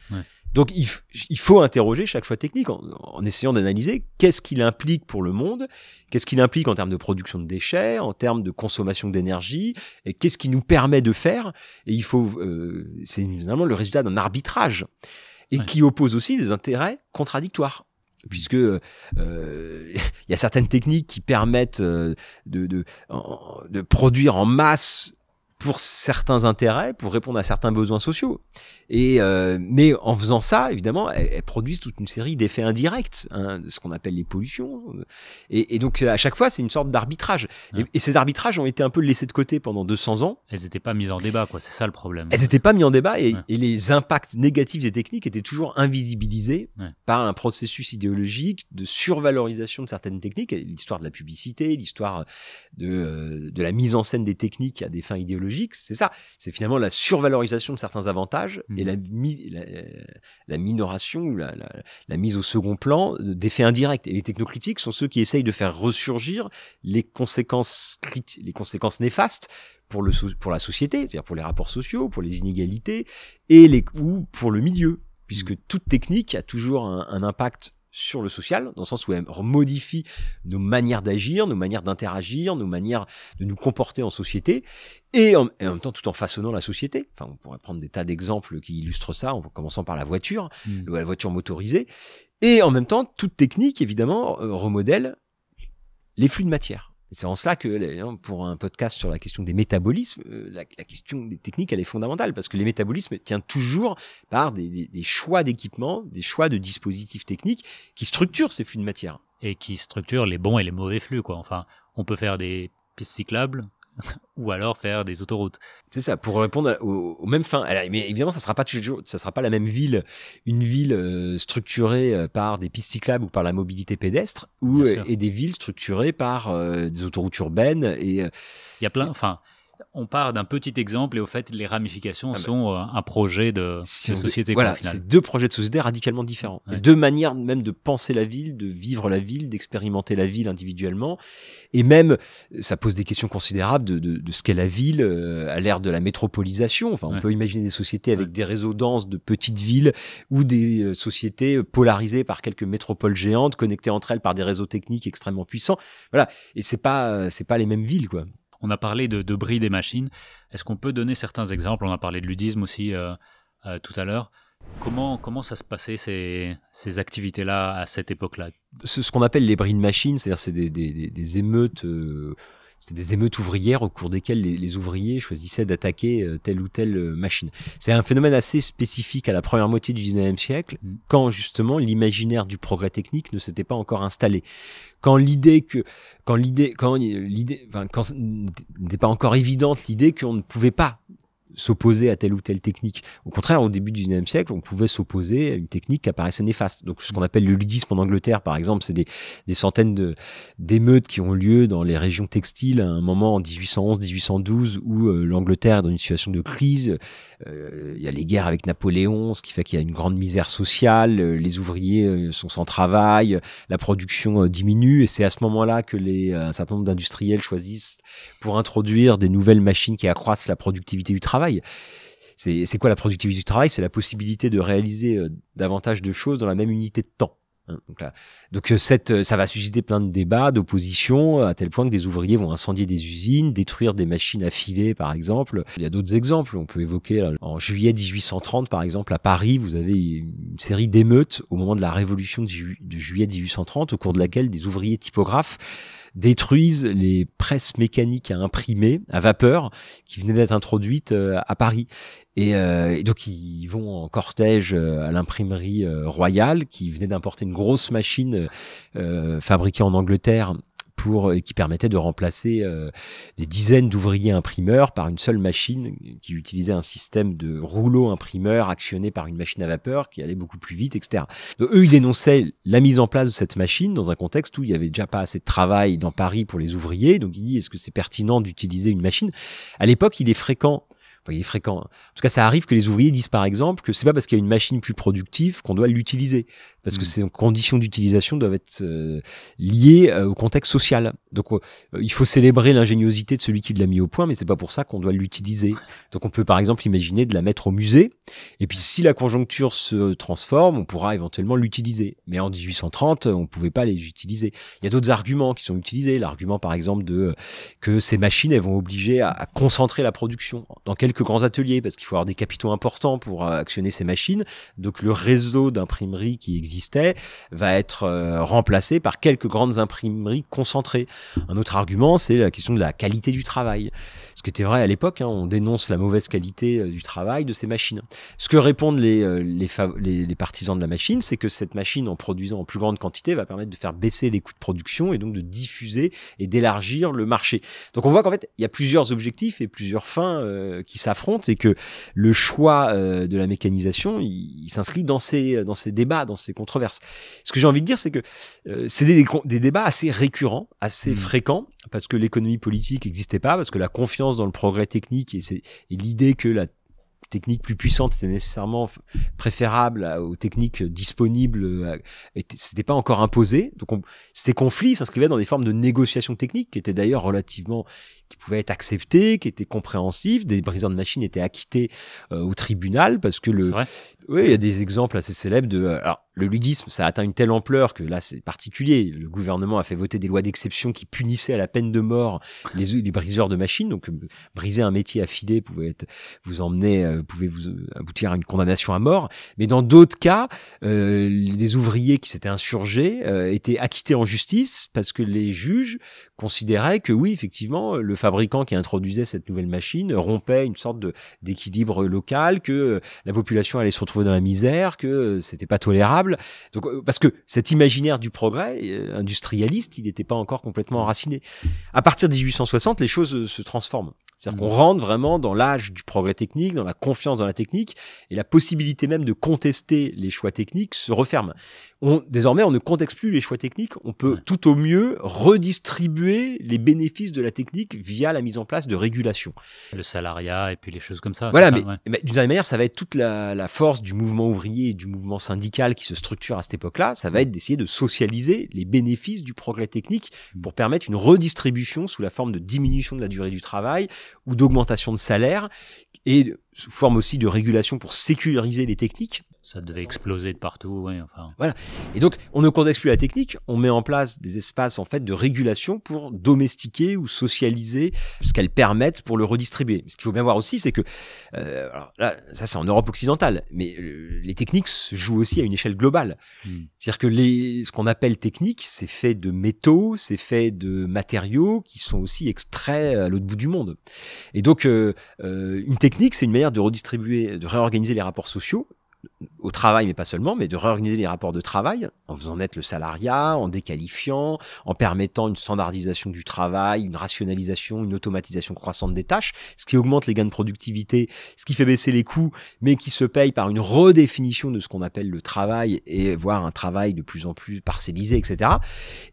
Donc, il, faut interroger chaque choix technique en, essayant d'analyser qu'est-ce qu'il implique pour le monde, qu'est-ce qu'il implique en termes de production de déchets, en termes de consommation d'énergie, et qu'est-ce qui nous permet de faire. Et il faut, euh, c'est évidemment le résultat d'un arbitrage et qui oppose aussi des intérêts contradictoires puisque euh, [laughs] il y a certaines techniques qui permettent euh, de, produire en masse pour certains intérêts, pour répondre à certains besoins sociaux. Et euh, mais en faisant ça, évidemment, elles, produisent toute une série d'effets indirects, hein, de ce qu'on appelle les pollutions. Et, donc à chaque fois, c'est une sorte d'arbitrage. Et, ces arbitrages ont été un peu laissés de côté pendant 200 ans. Elles n'étaient pas mises en débat, quoi. C'est ça le problème. Elles n'étaient pas mises en débat, et, les impacts négatifs des techniques étaient toujours invisibilisés par un processus idéologique de survalorisation de certaines techniques. L'histoire de la publicité, l'histoire de euh, la mise en scène des techniques à des fins idéologiques c'est ça. C'est finalement la survalorisation de certains avantages et mhm. la, la, minoration ou la, mise au second plan d'effets indirects. Et les technocritiques sont ceux qui essayent de faire ressurgir les conséquences, les conséquences néfastes pour, le pour la société, c'est-à-dire pour les rapports sociaux, pour les inégalités et les, ou pour le milieu puisque mhm. toute technique a toujours un, un, impact sur le social, dans le sens où elle modifie nos manières d'agir, nos manières d'interagir, nos manières de nous comporter en société, et en, même temps tout en façonnant la société. Enfin, on pourrait prendre des tas d'exemples qui illustrent ça, en commençant par la voiture, hmm. la voiture motorisée, et en même temps, toute technique, évidemment, euh, remodèle les flux de matière. C'est en cela que, pour un podcast sur la question des métabolismes, euh, la, question des techniques, elle est fondamentale, parce que les métabolismes tiennent toujours par des, choix d'équipement, des choix de dispositifs techniques qui structurent ces flux de matière. Et qui structurent les bons et les mauvais flux, quoi. Enfin, on peut faire des pistes cyclables, [laughs] ou alors faire des autoroutes. C'est ça, pour répondre aux, mêmes fins. mais évidemment, ça sera pas ça sera pas la même ville, une ville euh, structurée euh, par des pistes cyclables ou par la mobilité pédestre, ou euh, et des villes structurées par des autoroutes urbaines. Et il y a plein, enfin on part d'un petit exemple et au fait, les ramifications ah bah. sont euh, un projet de, société. voilà, c'est deux projets de société radicalement différents. Deux manières même de penser la ville, de vivre la ville, d'expérimenter la ville individuellement. Et même, ça pose des questions considérables de, ce qu'est la ville euh, à l'ère de la métropolisation. Enfin, on peut imaginer des sociétés avec des réseaux denses de petites villes ou des euh, sociétés polarisées par quelques métropoles géantes, connectées entre elles par des réseaux techniques extrêmement puissants. Voilà. Et c'est pas, c'est pas les mêmes villes, quoi. On a parlé de, bris des machines. Est-ce qu'on peut donner certains exemples On a parlé de ludisme aussi euh, euh, tout à l'heure. Comment, comment ça se passait ces, ces activités-là à cette époque-là ce qu'on appelle les bris de machines, c'est-à-dire c'est des, émeutes. Euh, c'était des émeutes ouvrières au cours desquelles les, ouvriers choisissaient d'attaquer euh, telle ou telle euh, machine. C'est un phénomène assez spécifique à la première moitié du 19e siècle, mm. quand justement l'imaginaire du progrès technique ne s'était pas encore installé. Quand l'idée que, quand l'idée, quand euh, l'idée, enfin, quand n'était pas encore évidente l'idée qu'on ne pouvait pas s'opposer à telle ou telle technique. Au contraire, au début du 19e siècle, on pouvait s'opposer à une technique qui apparaissait néfaste. Donc ce qu'on appelle le ludisme en Angleterre, par exemple, c'est des, des, centaines d'émeutes qui ont lieu dans les régions textiles à un moment en 1811, 1812, où euh, l'Angleterre est dans une situation de crise, euh, il y a les guerres avec Napoléon, ce qui fait qu'il y a une grande misère sociale, euh, les ouvriers euh, sont sans travail, la production diminue, et c'est à ce moment-là que les, un certain nombre d'industriels choisissent pour introduire des nouvelles machines qui accroissent la productivité du travail. C'est quoi la productivité du travail C'est la possibilité de réaliser davantage de choses dans la même unité de temps. Hein, donc, là, donc euh, cette, euh, ça va susciter plein de débats, d'oppositions, à tel point que des ouvriers vont incendier des usines, détruire des machines à filer, par exemple. Il y a d'autres exemples. On peut évoquer en juillet 1830, par exemple, à Paris, vous avez une série d'émeutes au moment de la révolution de juillet 1830, au cours de laquelle des ouvriers typographes détruisent les presses mécaniques à imprimer à vapeur qui venaient d'être introduites euh, à Paris. Euh, et, donc ils vont en cortège euh, à l'imprimerie royale qui venait d'importer une grosse machine fabriquée en Angleterre pour, qui permettait de remplacer euh, des dizaines d'ouvriers imprimeurs par une seule machine qui utilisait un système de rouleau imprimeur actionné par une machine à vapeur qui allait beaucoup plus vite, etc. eux, ils dénonçaient la mise en place de cette machine dans un contexte où il y avait déjà pas assez de travail dans Paris pour les ouvriers. Donc, ils disent, est-ce que c'est pertinent d'utiliser une machine? À l'époque, il est fréquent Enfin, il est fréquent. Hein. En tout cas, ça arrive que les ouvriers disent par exemple que c'est pas parce qu'il y a une machine plus productive qu'on doit l'utiliser parce que mm. ces conditions d'utilisation doivent être euh, liées euh, au contexte social. Donc euh, il faut célébrer l'ingéniosité de celui qui l'a mis au point, mais c'est pas pour ça qu'on doit l'utiliser. Donc on peut par exemple imaginer de la mettre au musée, et puis si la conjoncture se transforme, on pourra éventuellement l'utiliser. Mais en 1830, on pouvait pas les utiliser. Il y a d'autres arguments qui sont utilisés. L'argument par exemple de que ces machines elles vont obliger à, à concentrer la production dans quelques grands ateliers, parce qu'il faut avoir des capitaux importants pour actionner ces machines. Donc le réseau d'imprimerie qui existe existait va être euh, remplacé par quelques grandes imprimeries concentrées. Un autre argument, c'est la question de la qualité du travail. Ce qui était vrai à l'époque, hein, on dénonce la mauvaise qualité euh, du travail de ces machines. Ce que répondent les, euh, les, les, partisans de la machine, c'est que cette machine, en produisant en plus grande quantité, va permettre de faire baisser les coûts de production et donc de diffuser et d'élargir le marché. Donc on voit qu'en fait, il y a plusieurs objectifs et plusieurs fins euh, qui s'affrontent et que le choix de la mécanisation, il, s'inscrit dans ces, dans ces débats, dans ces controverses. Ce que j'ai envie de dire, c'est que c'est des, débats assez récurrents, assez mmh. fréquents, parce que l'économie politique n'existait pas, parce que la confiance dans le progrès technique et, c'est l'idée que la technique plus puissante était nécessairement préférable aux techniques disponibles. C'était euh, pas encore imposé. Donc, ces conflits s'inscrivaient dans des formes de négociations techniques qui étaient d'ailleurs relativement, qui pouvaient être acceptées, qui étaient compréhensives. Des briseurs de machines étaient acquittés euh, au tribunal parce que le, oui, il y a des exemples assez célèbres de. Euh, alors, le ludisme, ça a atteint une telle ampleur que là, c'est particulier. Le gouvernement a fait voter des lois d'exception qui punissaient à la peine de mort les, les briseurs de machines. Donc, euh, briser un métier affilé pouvait être, vous emmener, euh, pouvait vous aboutir à une condamnation à mort. Mais dans d'autres cas, euh, des ouvriers qui s'étaient insurgés étaient acquittés en justice parce que les juges considéraient que oui, effectivement, le fabricant qui introduisait cette nouvelle machine rompait une sorte d'équilibre local, que la population allait se retrouver dans la misère, que c'était pas tolérable. Donc, euh, parce que cet imaginaire du progrès euh, industrialiste, il n'était pas encore complètement enraciné. À partir de 1860, les choses se transforment. C'est-à-dire mmh. qu'on rentre vraiment dans l'âge du progrès technique, dans la confiance dans la technique, et la possibilité même de contester les choix techniques se referme. On, désormais, on ne contexte plus les choix techniques, on peut tout au mieux redistribuer les bénéfices de la technique via la mise en place de régulations. Le salariat et puis les choses comme ça. Voilà, mais, d'une certaine manière, ça va être toute la, la, force du mouvement ouvrier et du mouvement syndical qui se structure à cette époque-là, ça va mmh. être d'essayer de socialiser les bénéfices du progrès technique mmh. pour permettre une redistribution sous la forme de diminution de la durée du travail, ou d'augmentation de salaire, et sous forme aussi de régulation pour sécuriser les techniques. Ça devait exploser de partout, oui. Enfin. Voilà. Et donc, on ne contexte plus la technique, on met en place des espaces en fait de régulation pour domestiquer ou socialiser ce qu'elles permettent pour le redistribuer. Ce qu'il faut bien voir aussi, c'est que, euh, alors là, ça c'est en Europe occidentale, mais euh, les techniques se jouent aussi à une échelle globale. Hmm. C'est-à-dire que les, ce qu'on appelle technique, c'est fait de métaux, c'est fait de matériaux qui sont aussi extraits à l'autre bout du monde. Et donc, euh, une technique, c'est une manière de redistribuer, de réorganiser les rapports sociaux au travail, mais pas seulement, mais de réorganiser les rapports de travail en faisant naître le salariat, en déqualifiant, en permettant une standardisation du travail, une rationalisation, une automatisation croissante des tâches, ce qui augmente les gains de productivité, ce qui fait baisser les coûts, mais qui se paye par une redéfinition de ce qu'on appelle le travail et voire un travail de plus en plus parcellisé, etc.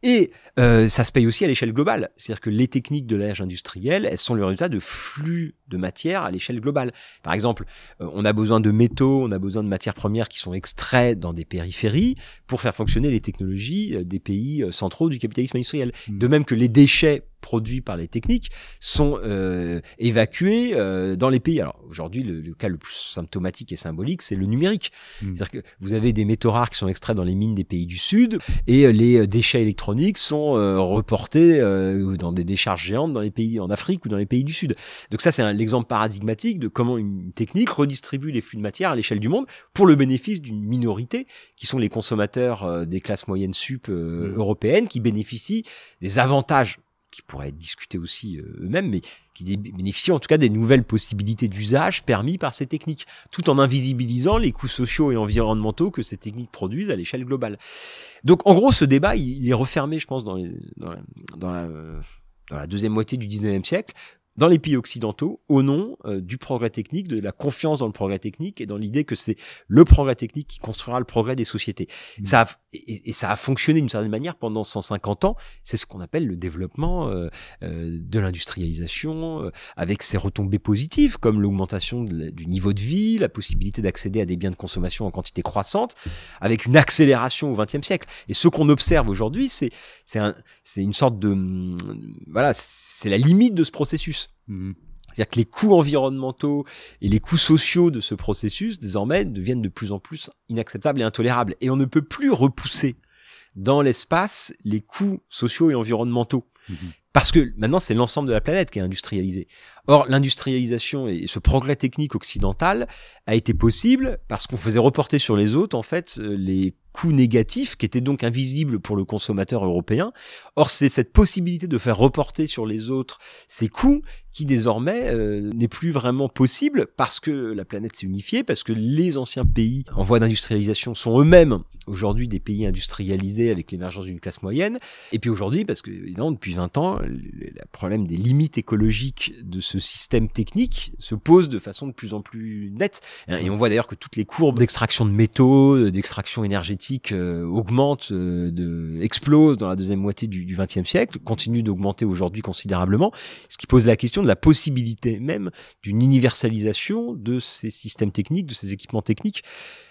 Et euh, ça se paye aussi à l'échelle globale, c'est-à-dire que les techniques de l'âge industriel, elles sont le résultat de flux de matière à l'échelle globale. Par exemple, euh, on a besoin de métaux, on a besoin de matières premières qui sont extraites dans des périphéries pour faire fonctionner les technologies euh, des pays euh, centraux du capitalisme industriel. Hmm. De même que les déchets produits par les techniques sont euh, évacués euh, dans les pays. Alors aujourd'hui, le, cas le plus symptomatique et symbolique, c'est le numérique. Hmm. C'est-à-dire que vous avez des métaux rares qui sont extraits dans les mines des pays du Sud et euh, les déchets électroniques sont reportés dans des décharges géantes dans les pays en Afrique ou dans les pays du Sud. Donc ça, c'est un l'exemple paradigmatique de comment une technique redistribue les flux de matière à l'échelle du monde pour le bénéfice d'une minorité qui sont les consommateurs des classes moyennes sup hmm. européennes qui bénéficient des avantages qui pourraient être discutés aussi euh, eux-mêmes, mais qui bénéficient en tout cas des nouvelles possibilités d'usage permis par ces techniques, tout en invisibilisant les coûts sociaux et environnementaux que ces techniques produisent à l'échelle globale. Donc en gros, ce débat, il, est refermé, je pense, dans, la, euh, la deuxième moitié du 19e siècle, dans les pays occidentaux au nom euh, du progrès technique, de la confiance dans le progrès technique et dans l'idée que c'est le progrès technique qui construira le progrès des sociétés. Mm. Ça et, ça a fonctionné d'une certaine manière pendant 150 ans. C'est ce qu'on appelle le développement euh, euh, de l'industrialisation avec ses retombées positives comme l'augmentation du niveau de vie, la possibilité d'accéder à des biens de consommation en quantité croissante, avec une accélération au XXe siècle. Et ce qu'on observe aujourd'hui, c'est c'est un, une sorte de mm, voilà, c'est la limite de ce processus. Mmh. C'est-à-dire que les coûts environnementaux et les coûts sociaux de ce processus, désormais, deviennent de plus en plus inacceptables et intolérables. Et on ne peut plus repousser dans l'espace les coûts sociaux et environnementaux. Mmh. Parce que maintenant, c'est l'ensemble de la planète qui est industrialisée. Or, l'industrialisation et ce progrès technique occidental a été possible parce qu'on faisait reporter sur les autres, en fait, euh, les coûts négatifs qui étaient donc invisibles pour le consommateur européen. Or, c'est cette possibilité de faire reporter sur les autres ces coûts qui désormais euh, n'est plus vraiment possible parce que la planète s'est unifiée, parce que les anciens pays en voie d'industrialisation sont eux-mêmes aujourd'hui des pays industrialisés avec l'émergence d'une classe moyenne, et puis aujourd'hui parce que évidemment depuis 20 ans, le, problème des limites écologiques de ce système technique se pose de façon de plus en plus nette, et on voit d'ailleurs que toutes les courbes d'extraction de métaux, d'extraction énergétique euh, augmentent, euh, de, explosent dans la deuxième moitié du XXe siècle, continuent d'augmenter aujourd'hui considérablement, ce qui pose la question la possibilité même d'une universalisation de ces systèmes techniques, de ces équipements techniques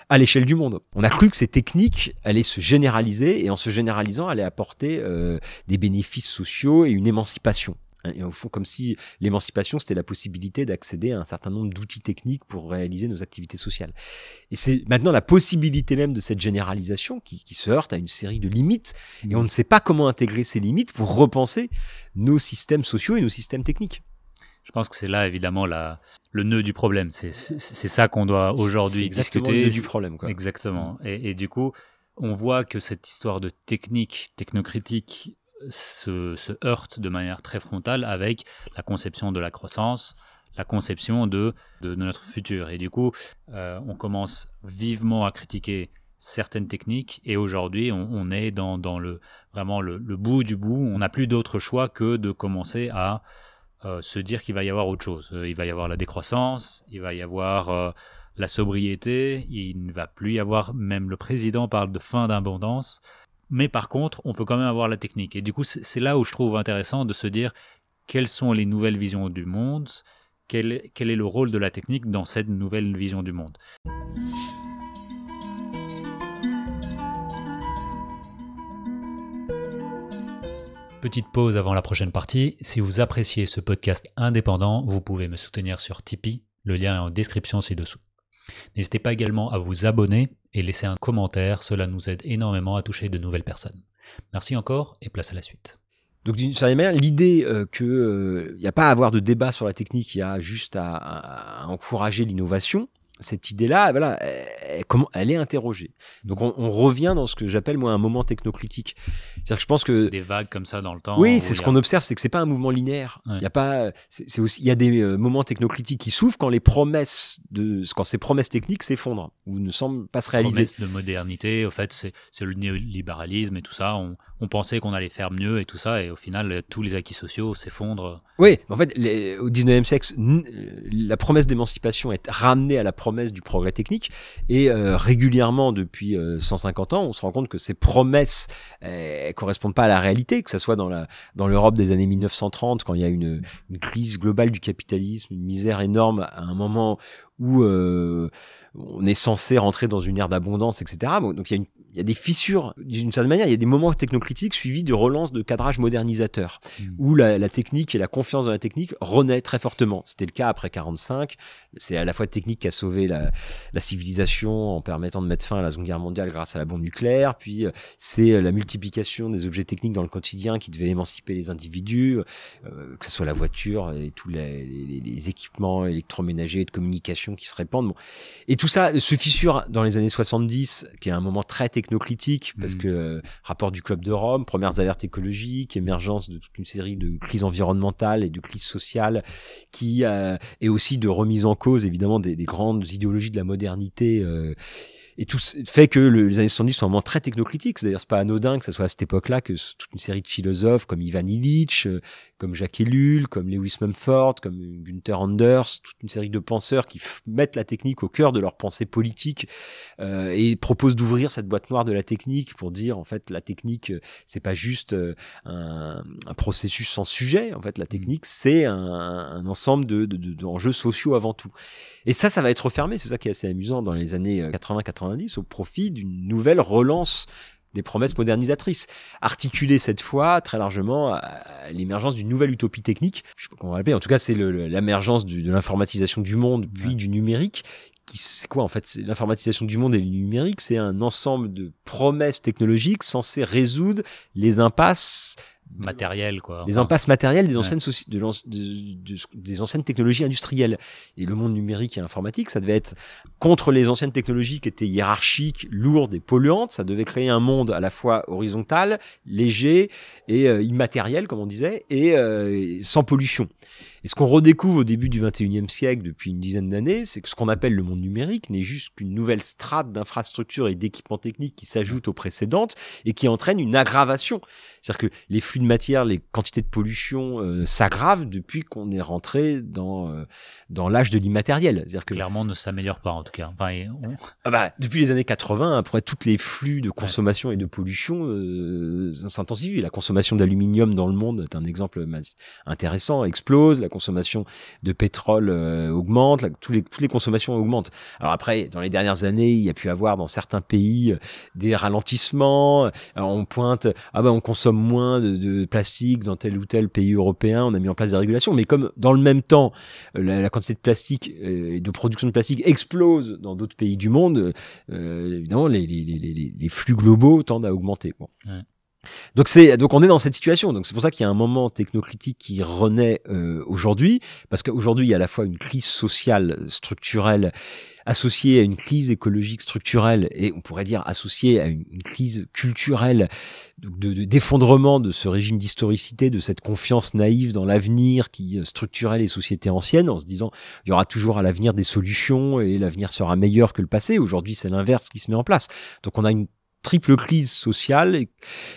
à l'échelle du monde. On a cru que ces techniques allaient se généraliser et en se généralisant allaient apporter euh, des bénéfices sociaux et une émancipation. Hein, et au fond, comme si l'émancipation, c'était la possibilité d'accéder à un certain nombre d'outils techniques pour réaliser nos activités sociales. Et c'est maintenant la possibilité même de cette généralisation qui, qui, se heurte à une série de limites. Et on ne sait pas comment intégrer ces limites pour repenser nos systèmes sociaux et nos systèmes techniques. Je pense que c'est là évidemment la, le nœud du problème. C'est ça qu'on doit aujourd'hui discuter. Le nœud du problème. Quoi. Exactement. Mm. Et, du coup, on voit que cette histoire de technique, technocritique, se, se, heurte de manière très frontale avec la conception de la croissance, la conception de, de, notre futur. Et du coup, euh, on commence vivement à critiquer certaines techniques et aujourd'hui on, est dans, dans le vraiment le, bout du bout on n'a plus d'autre choix que de commencer à euh, se dire qu'il va y avoir autre chose. Euh, il va y avoir la décroissance, il va y avoir euh, la sobriété, il ne va plus y avoir, même le président parle de fin d'abondance, mais par contre, on peut quand même avoir la technique. Et du coup, c'est là où je trouve intéressant de se dire quelles sont les nouvelles visions du monde, quel, quel est le rôle de la technique dans cette nouvelle vision du monde. Petite pause avant la prochaine partie. Si vous appréciez ce podcast indépendant, vous pouvez me soutenir sur Tipeee. Le lien est en description ci-dessous. N'hésitez pas également à vous abonner et laisser un commentaire. Cela nous aide énormément à toucher de nouvelles personnes. Merci encore et place à la suite. Donc d'une certaine manière, l'idée euh, qu'il euh, n'y a pas à avoir de débat sur la technique, il y a juste à encourager l'innovation, cette idée-là, eh, voilà, elle, eh, eh, comment elle est interrogée. Mm. Donc on, revient dans ce que j'appelle moi un moment technocritique. C'est-à-dire que je pense que des vagues comme ça dans le temps. Oui, c'est ce qu'on observe, c'est que c'est pas un mouvement linéaire. Il y a pas, c'est aussi, il y a des euh, moments technocritiques qui s'ouvrent quand les promesses de, quand ces promesses techniques s'effondrent ou ne semblent pas se réaliser. Promesses de modernité, au fait, c'est le néolibéralisme et tout ça. On, on pensait qu'on allait faire mieux et tout ça, et au final, tous les acquis sociaux s'effondrent. Oui, en fait, au 19e siècle, la promesse d'émancipation est ramenée à la promesse du progrès technique, et euh, régulièrement, depuis 150 euh, ans, on se rend compte que ces promesses correspondent pas à la réalité, que ce soit dans la dans l'Europe des années 1930, quand il y a une, une crise globale du capitalisme, une misère énorme, à un moment où euh, on est censé rentrer dans une ère d'abondance, etc. Donc il y, y, a des fissures, d'une certaine manière, il y a des moments technocritiques suivis de relances de cadrage modernisateur, hmm. où la, la, technique et la confiance dans la technique renaît très fortement. C'était le cas après 45. C'est à la fois technique qui a sauvé la, la, civilisation en permettant de mettre fin à la Seconde Guerre mondiale grâce à la bombe nucléaire, puis euh, c'est euh, la multiplication des objets techniques dans le quotidien qui devait émanciper les individus, que ce soit la voiture et tous les, les, les équipements électroménagers et de communication qui se répandent. Et tout ça se fissure dans les années 70, qui est un moment très technocritique parce mm. que euh, rapport du Club de Rome, premières alertes écologiques, émergence de toute une série de crises environnementales et de crises sociales, qui est euh, et aussi de remise en cause, évidemment, des, des grandes idéologies de la modernité euh, et tout fait que les années 70 sont vraiment très technocritiques, C'est-à-dire, c'est pas anodin que ce soit à cette époque-là que toute une série de philosophes comme Ivan Illich, euh, comme Jacques Ellul, comme Lewis Mumford, comme Gunther Anders, toute une série de penseurs qui mettent la technique au cœur de leur pensée politique euh, et proposent d'ouvrir cette boîte noire de la technique pour dire en fait la technique euh, c'est pas juste euh, un, processus sans sujet. En fait, la mm. technique c'est un, ensemble de d'enjeux sociaux avant tout. Et ça, ça va être refermé. C'est ça qui est assez amusant dans les années 80-90 au profit d'une nouvelle relance des promesses modernisatrices, articulées cette fois très largement à euh, l'émergence d'une nouvelle utopie technique, je sais pas comment on va l'appeler, en tout cas c'est l'émergence de l'informatisation du monde puis du numérique c'est quoi en fait l'informatisation du monde et le numérique c'est un ensemble de promesses technologiques censées résoudre les impasses matériel Quoi. Les impasses matérielles des anciennes, soucis de des anciennes technologies industrielles. Et le monde numérique et informatique, ça devait être contre les anciennes technologies qui étaient hiérarchiques, lourdes et polluantes. Ça devait créer un monde à la fois horizontal, léger et euh, immatériel, comme on disait, et euh, sans pollution. Et ce qu'on redécouvre au début du 21e siècle, depuis une dizaine d'années, c'est que ce qu'on appelle le monde numérique n'est juste qu'une nouvelle strate d'infrastructures et d'équipements techniques qui s'ajoute aux précédentes et qui entraîne une aggravation. C'est-à-dire que les flux de matière, les quantités de pollution euh, s'aggravent depuis qu'on est rentré dans, euh, dans l'âge de l'immatériel. C'est-à-dire que clairement ne s'améliore pas en tout cas. Ah bah, depuis les années 80, après tous les flux de consommation et de pollution euh, s'intensifient. La consommation d'aluminium dans le monde est un exemple intéressant, explose. La consommation de pétrole euh, augmente, tous les, toutes les consommations augmentent. Alors après, dans les dernières années, il y a pu avoir dans certains pays euh, des ralentissements. Alors euh, on pointe, ah ben on consomme moins de, plastique dans tel ou tel pays européen, on a mis en place des régulations. Mais comme dans le même temps, la, quantité de plastique et de production de plastique explose dans d'autres pays du monde, évidemment, les, flux globaux tendent à augmenter. Donc c'est donc on est dans cette situation. Donc c'est pour ça qu'il y a un moment technocritique qui renaît euh, aujourd'hui parce qu'aujourd'hui il y a à la fois une crise sociale structurelle associée à une crise écologique structurelle et on pourrait dire associée à une, crise culturelle de d'effondrement de, de, ce régime d'historicité, de cette confiance naïve dans l'avenir qui euh, structurait les sociétés anciennes en se disant il y aura toujours à l'avenir des solutions et l'avenir sera meilleur que le passé. Aujourd'hui c'est l'inverse qui se met en place. Donc on a une triple crise sociale,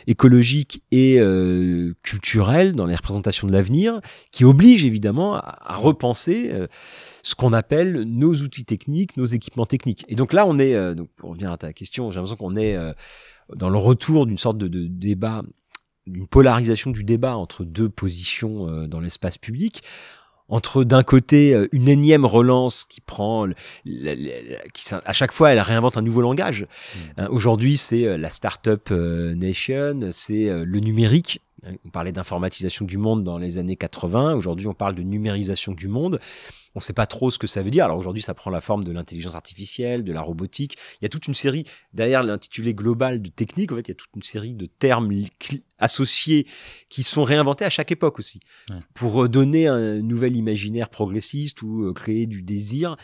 écologique et euh, culturelle dans les représentations de l'avenir, qui oblige évidemment à, repenser euh, ce qu'on appelle nos outils techniques, nos équipements techniques. Et donc là, on est, euh, donc pour revenir à ta question, j'ai l'impression qu'on est dans le retour d'une sorte de débat d'une polarisation du débat entre deux positions dans l'espace public, entre d'un côté euh, une énième relance qui prend, qui à chaque fois elle réinvente un nouveau langage. Mm. Euh, aujourd'hui c'est euh, la start-up nation, c'est le numérique. On parlait d'informatisation du monde dans les années 80. Aujourd'hui on parle de numérisation du monde on ne sait pas trop ce que ça veut dire. Alors aujourd'hui, ça prend la forme de l'intelligence artificielle, de la robotique. Il y a toute une série, derrière l'intitulé global de technique, en fait, il y a toute une série de termes associés qui sont réinventés à chaque époque aussi, pour euh, donner un nouvel imaginaire progressiste ou euh, créer du désir.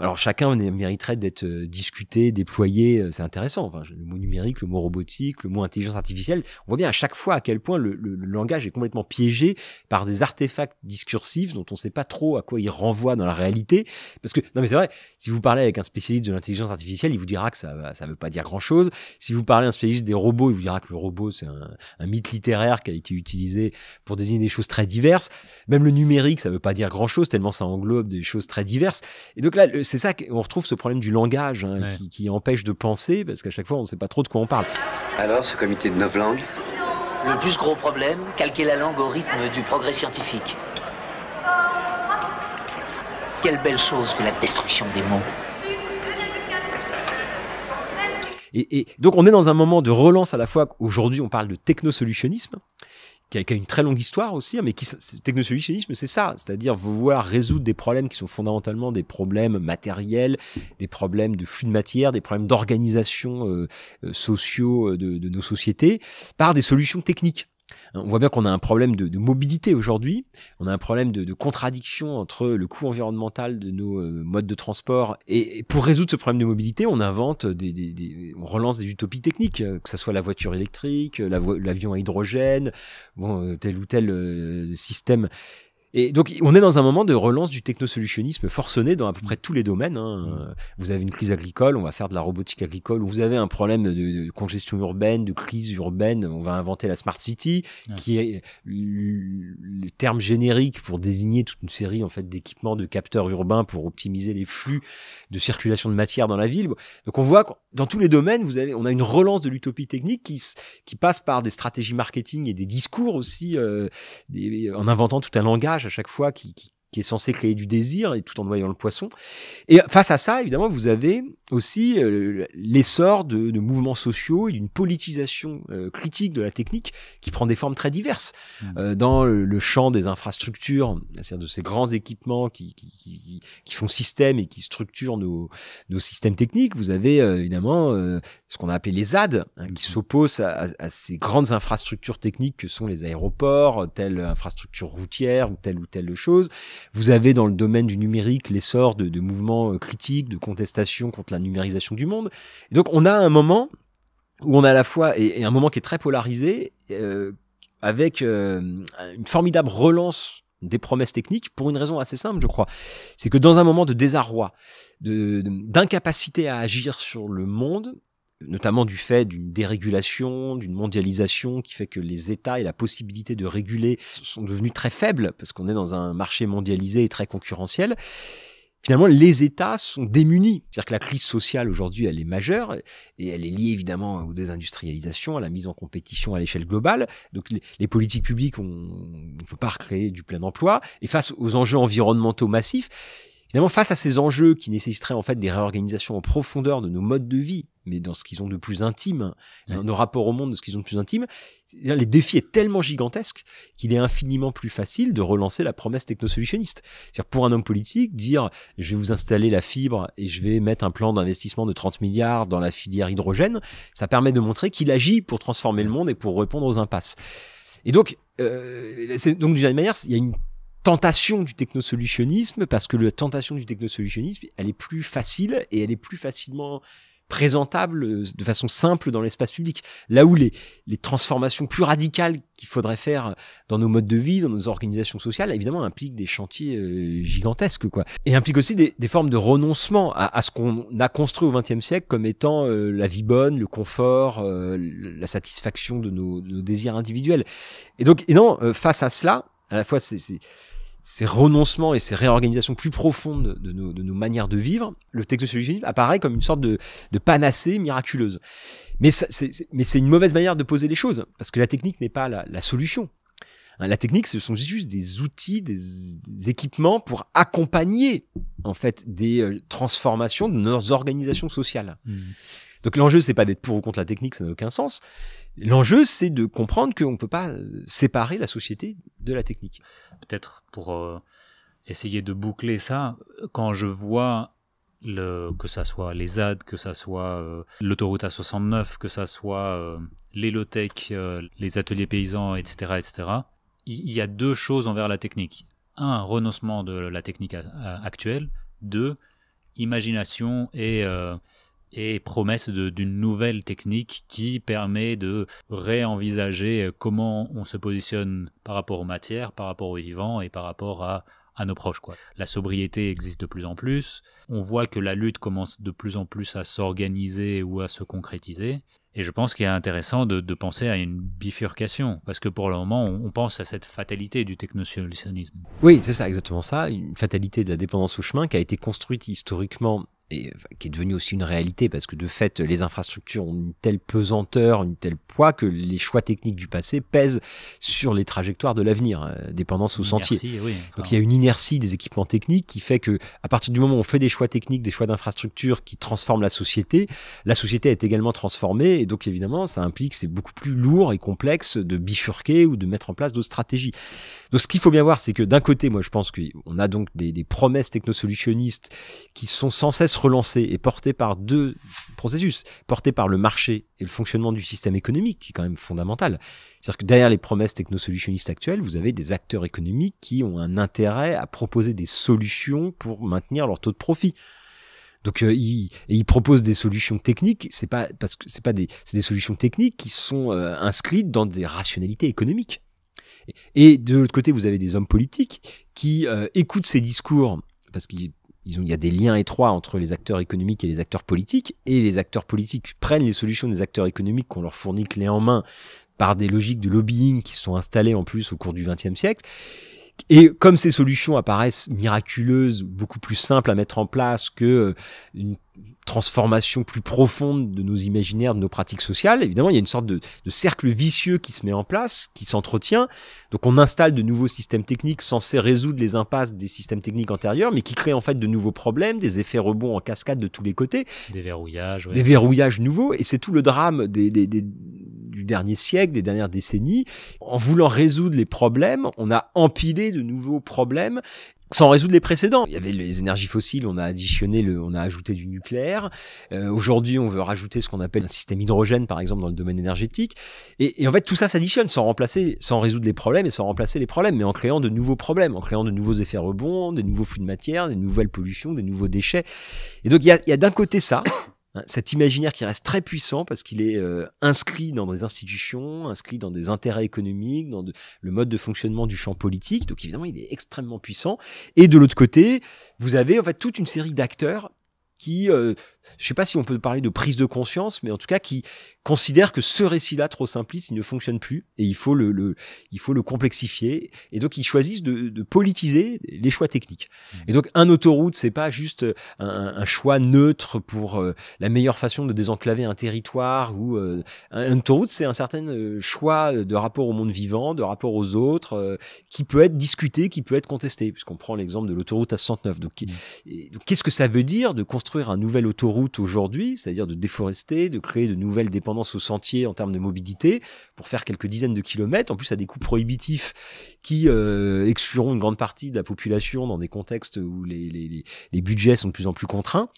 Alors chacun mériterait d'être euh, discuté, déployé, c'est intéressant. le mot numérique, le mot robotique, le mot intelligence artificielle, on voit bien à chaque fois à quel point le, langage est complètement piégé par des artefacts discursifs dont on ne sait pas trop à quoi ils renvoient dans la réalité. Parce que, non mais c'est vrai, si vous parlez avec un spécialiste de l'intelligence artificielle, il vous dira que ça ne veut pas dire grand-chose. Si vous parlez avec un spécialiste des robots, il vous dira que le robot, c'est un, mythe littéraire qui a été utilisé pour désigner des choses très diverses. Même le numérique, ça ne veut pas dire grand-chose, tellement ça englobe des choses très diverses. Et donc là, c'est ça qu'on retrouve ce problème du langage hein, qui, qui, empêche de penser, parce qu'à chaque fois, on ne sait pas trop de quoi on parle. Alors, ce comité de neuf langues le plus gros problème, calquer la langue au rythme du progrès scientifique. Quelle belle chose que la destruction des mots. Et, et, donc on est dans un moment de relance à la fois. Aujourd'hui, on parle de technosolutionnisme, qui a, qui a, une très longue histoire aussi, hein, mais qui technosolutionnisme, c'est ça, c'est-à-dire vouloir résoudre des problèmes qui sont fondamentalement des problèmes matériels, des problèmes de flux de matière, des problèmes d'organisation euh, euh, sociaux euh, de, de nos sociétés, par des solutions techniques. On voit bien qu'on a un problème de, mobilité aujourd'hui, on a un problème de, contradiction entre le coût environnemental de nos euh, modes de transport et, pour résoudre ce problème de mobilité, on invente des, des, des on relance des utopies techniques, euh, que ce soit la voiture électrique, euh, l'avion à hydrogène, bon, tel ou tel système et donc, on est dans un moment de relance du technosolutionnisme forcené dans à peu près tous les domaines. Hein. Mm. Euh, vous avez une crise agricole, on va faire de la robotique agricole. Vous avez un problème de, congestion urbaine, de crise urbaine. On va inventer la smart city, qui est le terme générique pour désigner toute une série en fait d'équipements, de capteurs urbains pour optimiser les flux de circulation de matière dans la ville. Donc, on voit que dans tous les domaines, vous avez, on a une relance de l'utopie technique qui, qui passe par des stratégies marketing et des discours aussi, euh, en inventant tout un langage à chaque fois qui, qui est censé créer du désir et tout en noyant le poisson. Et euh, face à ça, évidemment, vous avez aussi euh, l'essor de, mouvements sociaux et d'une politisation euh, critique de la technique qui prend des formes très diverses. Mmh. dans le, champ des infrastructures, c'est-à-dire de ces grands équipements qui, qui, qui, font système et qui structurent nos, nos systèmes techniques, vous avez évidemment ce qu'on a appelé les ZAD, hein, qui mmh. s'opposent à, à, ces grandes infrastructures techniques que sont les aéroports, telle infrastructure routière ou telle ou telle chose. Vous avez dans le domaine du numérique l'essor de, mouvements euh, critiques, de contestations contre la numérisation du monde. Et donc on a un moment où on a à la fois, et, un moment qui est très polarisé, euh, avec euh, une formidable relance des promesses techniques pour une raison assez simple, je crois. C'est que dans un moment de désarroi, d'incapacité de, d'incapacité à agir sur le monde, notamment du fait d'une dérégulation, d'une mondialisation qui fait que les États et la possibilité de réguler sont devenus très faibles parce qu'on est dans un marché mondialisé et très concurrentiel. Finalement, les États sont démunis. C'est-à-dire que la crise sociale aujourd'hui, elle est majeure et elle est liée évidemment aux désindustrialisations, à la mise en compétition à l'échelle globale. Donc les, politiques publiques, on ne peut pas recréer du plein emploi. Et face aux enjeux environnementaux massifs, Finalement, face à ces enjeux qui nécessiteraient en fait des réorganisations en profondeur de nos modes de vie, mais dans ce qu'ils ont de plus intime, dans nos rapports au monde, de ce qu'ils ont de plus intime, les défis est tellement gigantesques qu'il est infiniment plus facile de relancer la promesse technosolutionniste. C'est-à-dire pour un homme politique, dire je vais vous installer la fibre et je vais mettre un plan d'investissement de 30 milliards dans la filière hydrogène, ça permet de montrer qu'il agit pour transformer le monde et pour répondre aux impasses. Et donc, euh, donc d'une manière, il y a une tentation du technosolutionnisme, parce que la tentation du technosolutionnisme, elle est plus facile et elle est plus facilement présentable euh, de façon simple dans l'espace public. Là où les, les transformations plus radicales qu'il faudrait faire dans nos modes de vie, dans nos organisations sociales, évidemment impliquent des chantiers euh, gigantesques, quoi. Et impliquent aussi des, des formes de renoncement à, à ce qu'on a construit au XXe siècle comme étant euh, la vie bonne, le confort, la satisfaction de nos, de désirs individuels. Et donc, non, face à cela, à la fois c'est ces renoncements et ces réorganisations plus profondes de nos, manières de vivre, le texte solutionnisme apparaît comme une sorte de, panacée miraculeuse. Mais c'est une mauvaise manière de poser les choses, parce que la technique n'est pas la, solution. Hein, la technique, ce sont juste des outils, des, équipements pour accompagner en fait des euh, transformations de nos organisations sociales. Mmh. Donc l'enjeu, c'est pas d'être pour ou contre la technique, ça n'a aucun sens. L'enjeu, c'est de comprendre qu'on ne peut pas euh, séparer la société de la technique. Peut-être pour euh, essayer de boucler ça, euh, quand je vois le, que ça soit les ZAD, que ça soit l'autoroute A69, que ça soit euh, tech les ateliers paysans, etc., etc., il y, a deux choses envers la technique. Un, renoncement de la technique actuelle. Deux, imagination et et promesse d'une nouvelle technique qui permet de réenvisager euh, comment on se positionne par rapport aux matières, par rapport aux vivants et par rapport à, à nos proches. Quoi. La sobriété existe de plus en plus, on voit que la lutte commence de plus en plus à s'organiser ou à se concrétiser, et je pense qu'il est intéressant de, penser à une bifurcation, parce que pour le moment, on, pense à cette fatalité du technosolutionnisme. Oui, c'est ça, exactement ça, une fatalité de la dépendance au chemin qui a été construite historiquement qui est devenue aussi une réalité parce que de fait, les infrastructures ont une telle pesanteur, une telle poids que les choix techniques du passé pèsent sur les trajectoires de l'avenir, euh, dépendance au sentier. Donc il y a une inertie des équipements techniques qui fait que à partir du moment où on fait des choix techniques, des choix d'infrastructures qui transforment la société, la société est également transformée et donc évidemment, ça implique c'est beaucoup plus lourd et complexe de bifurquer ou de mettre en place d'autres stratégies. Donc ce qu'il faut bien voir, c'est que d'un côté, moi je pense qu'on a donc des, des promesses technosolutionnistes qui sont sans cesse relancé et porté par deux processus, Porté par le marché et le fonctionnement du système économique, qui est quand même fondamental. C'est-à-dire que derrière les promesses technosolutionnistes actuelles, vous avez des acteurs économiques qui ont un intérêt à proposer des solutions pour maintenir leur taux de profit. Donc euh, ils, proposent des solutions techniques. C'est pas parce que c'est pas des solutions techniques qui sont euh, inscrites dans des rationalités économiques. Et, de l'autre côté, vous avez des hommes politiques qui euh, écoutent ces discours parce qu'ils il y a des liens étroits entre les acteurs économiques et les acteurs politiques, et les acteurs politiques prennent les solutions des acteurs économiques qu'on leur fournit clé en main par des logiques de lobbying qui sont installées en plus au cours du XXe siècle. Et comme ces solutions apparaissent miraculeuses, beaucoup plus simples à mettre en place que euh, une transformation plus profonde de nos imaginaires, de nos pratiques sociales. Évidemment, il y a une sorte de, cercle vicieux qui se met en place, qui s'entretient. Donc on installe de nouveaux systèmes techniques censés résoudre les impasses des systèmes techniques antérieurs, mais qui créent en fait de nouveaux problèmes, des effets rebonds en cascade de tous les côtés. Des verrouillages. Des verrouillages nouveaux. Et c'est tout le drame du dernier siècle, des dernières décennies. En voulant résoudre les problèmes, on a empilé de nouveaux problèmes sans résoudre les précédents. Il y avait les énergies fossiles, on a additionné, le, on a ajouté du nucléaire. Euh, aujourd'hui, on veut rajouter ce qu'on appelle un système hydrogène, par exemple, dans le domaine énergétique. Et, en fait, tout ça s'additionne sans remplacer, sans résoudre les problèmes et sans remplacer les problèmes, mais en créant de nouveaux problèmes, en créant de nouveaux effets rebonds, des nouveaux flux de matière, des nouvelles pollutions, des nouveaux déchets. Et donc, il y y a d'un côté ça, Hein, cet imaginaire qui reste très puissant parce qu'il est euh, inscrit dans des institutions, inscrit dans des intérêts économiques, dans le mode de fonctionnement du champ politique. Donc évidemment, il est extrêmement puissant. Et de l'autre côté, vous avez en fait toute une série d'acteurs qui euh, je ne sais pas si on peut parler de prise de conscience, mais en tout cas qui considère que ce récit-là trop simpliste, il ne fonctionne plus et il faut le, il faut le complexifier. Et donc ils choisissent de, politiser les choix techniques. Mmh. Et donc un autoroute, c'est pas juste un, choix neutre pour euh, la meilleure façon de désenclaver un territoire ou euh, un, autoroute, c'est un certain euh, choix de rapport au monde vivant, de rapport aux autres, qui peut être discuté, qui peut être contesté, puisqu'on prend l'exemple de l'autoroute à 69. Donc, mmh. donc qu'est-ce que ça veut dire de construire un nouvel autoroute route aujourd'hui, c'est-à-dire de déforester, de créer de nouvelles dépendances aux sentiers en termes de mobilité, pour faire quelques dizaines de kilomètres, en plus à des coûts prohibitifs qui euh, excluront une grande partie de la population dans des contextes où les, budgets sont de plus en plus contraints.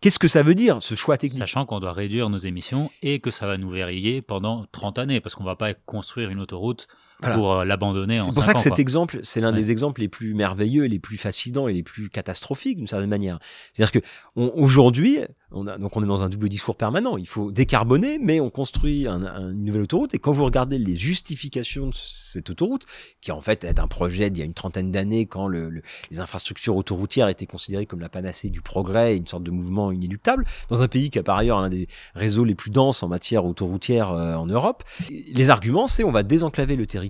Qu'est-ce que ça veut dire, ce choix technique Sachant qu'on doit réduire nos émissions et que ça va nous verrier pendant 30 années, parce qu'on ne va pas construire une autoroute pour euh, l'abandonner. C'est pour ça que cet exemple, c'est l'un des exemples les plus merveilleux, les plus fascinants et les plus catastrophiques d'une certaine manière. C'est-à-dire que aujourd'hui, on a, donc on est dans un double discours permanent. Il faut décarboner, mais on construit un, une nouvelle autoroute. Et quand vous regardez les justifications de cette autoroute, qui en fait est un projet d'il y a une trentaine d'années, quand le, les infrastructures autoroutières étaient considérées comme la panacée du progrès, une sorte de mouvement inéluctable, dans un pays qui a par ailleurs un des réseaux les plus denses en matière autoroutière euh, en Europe, les arguments c'est on va désenclaver le territoire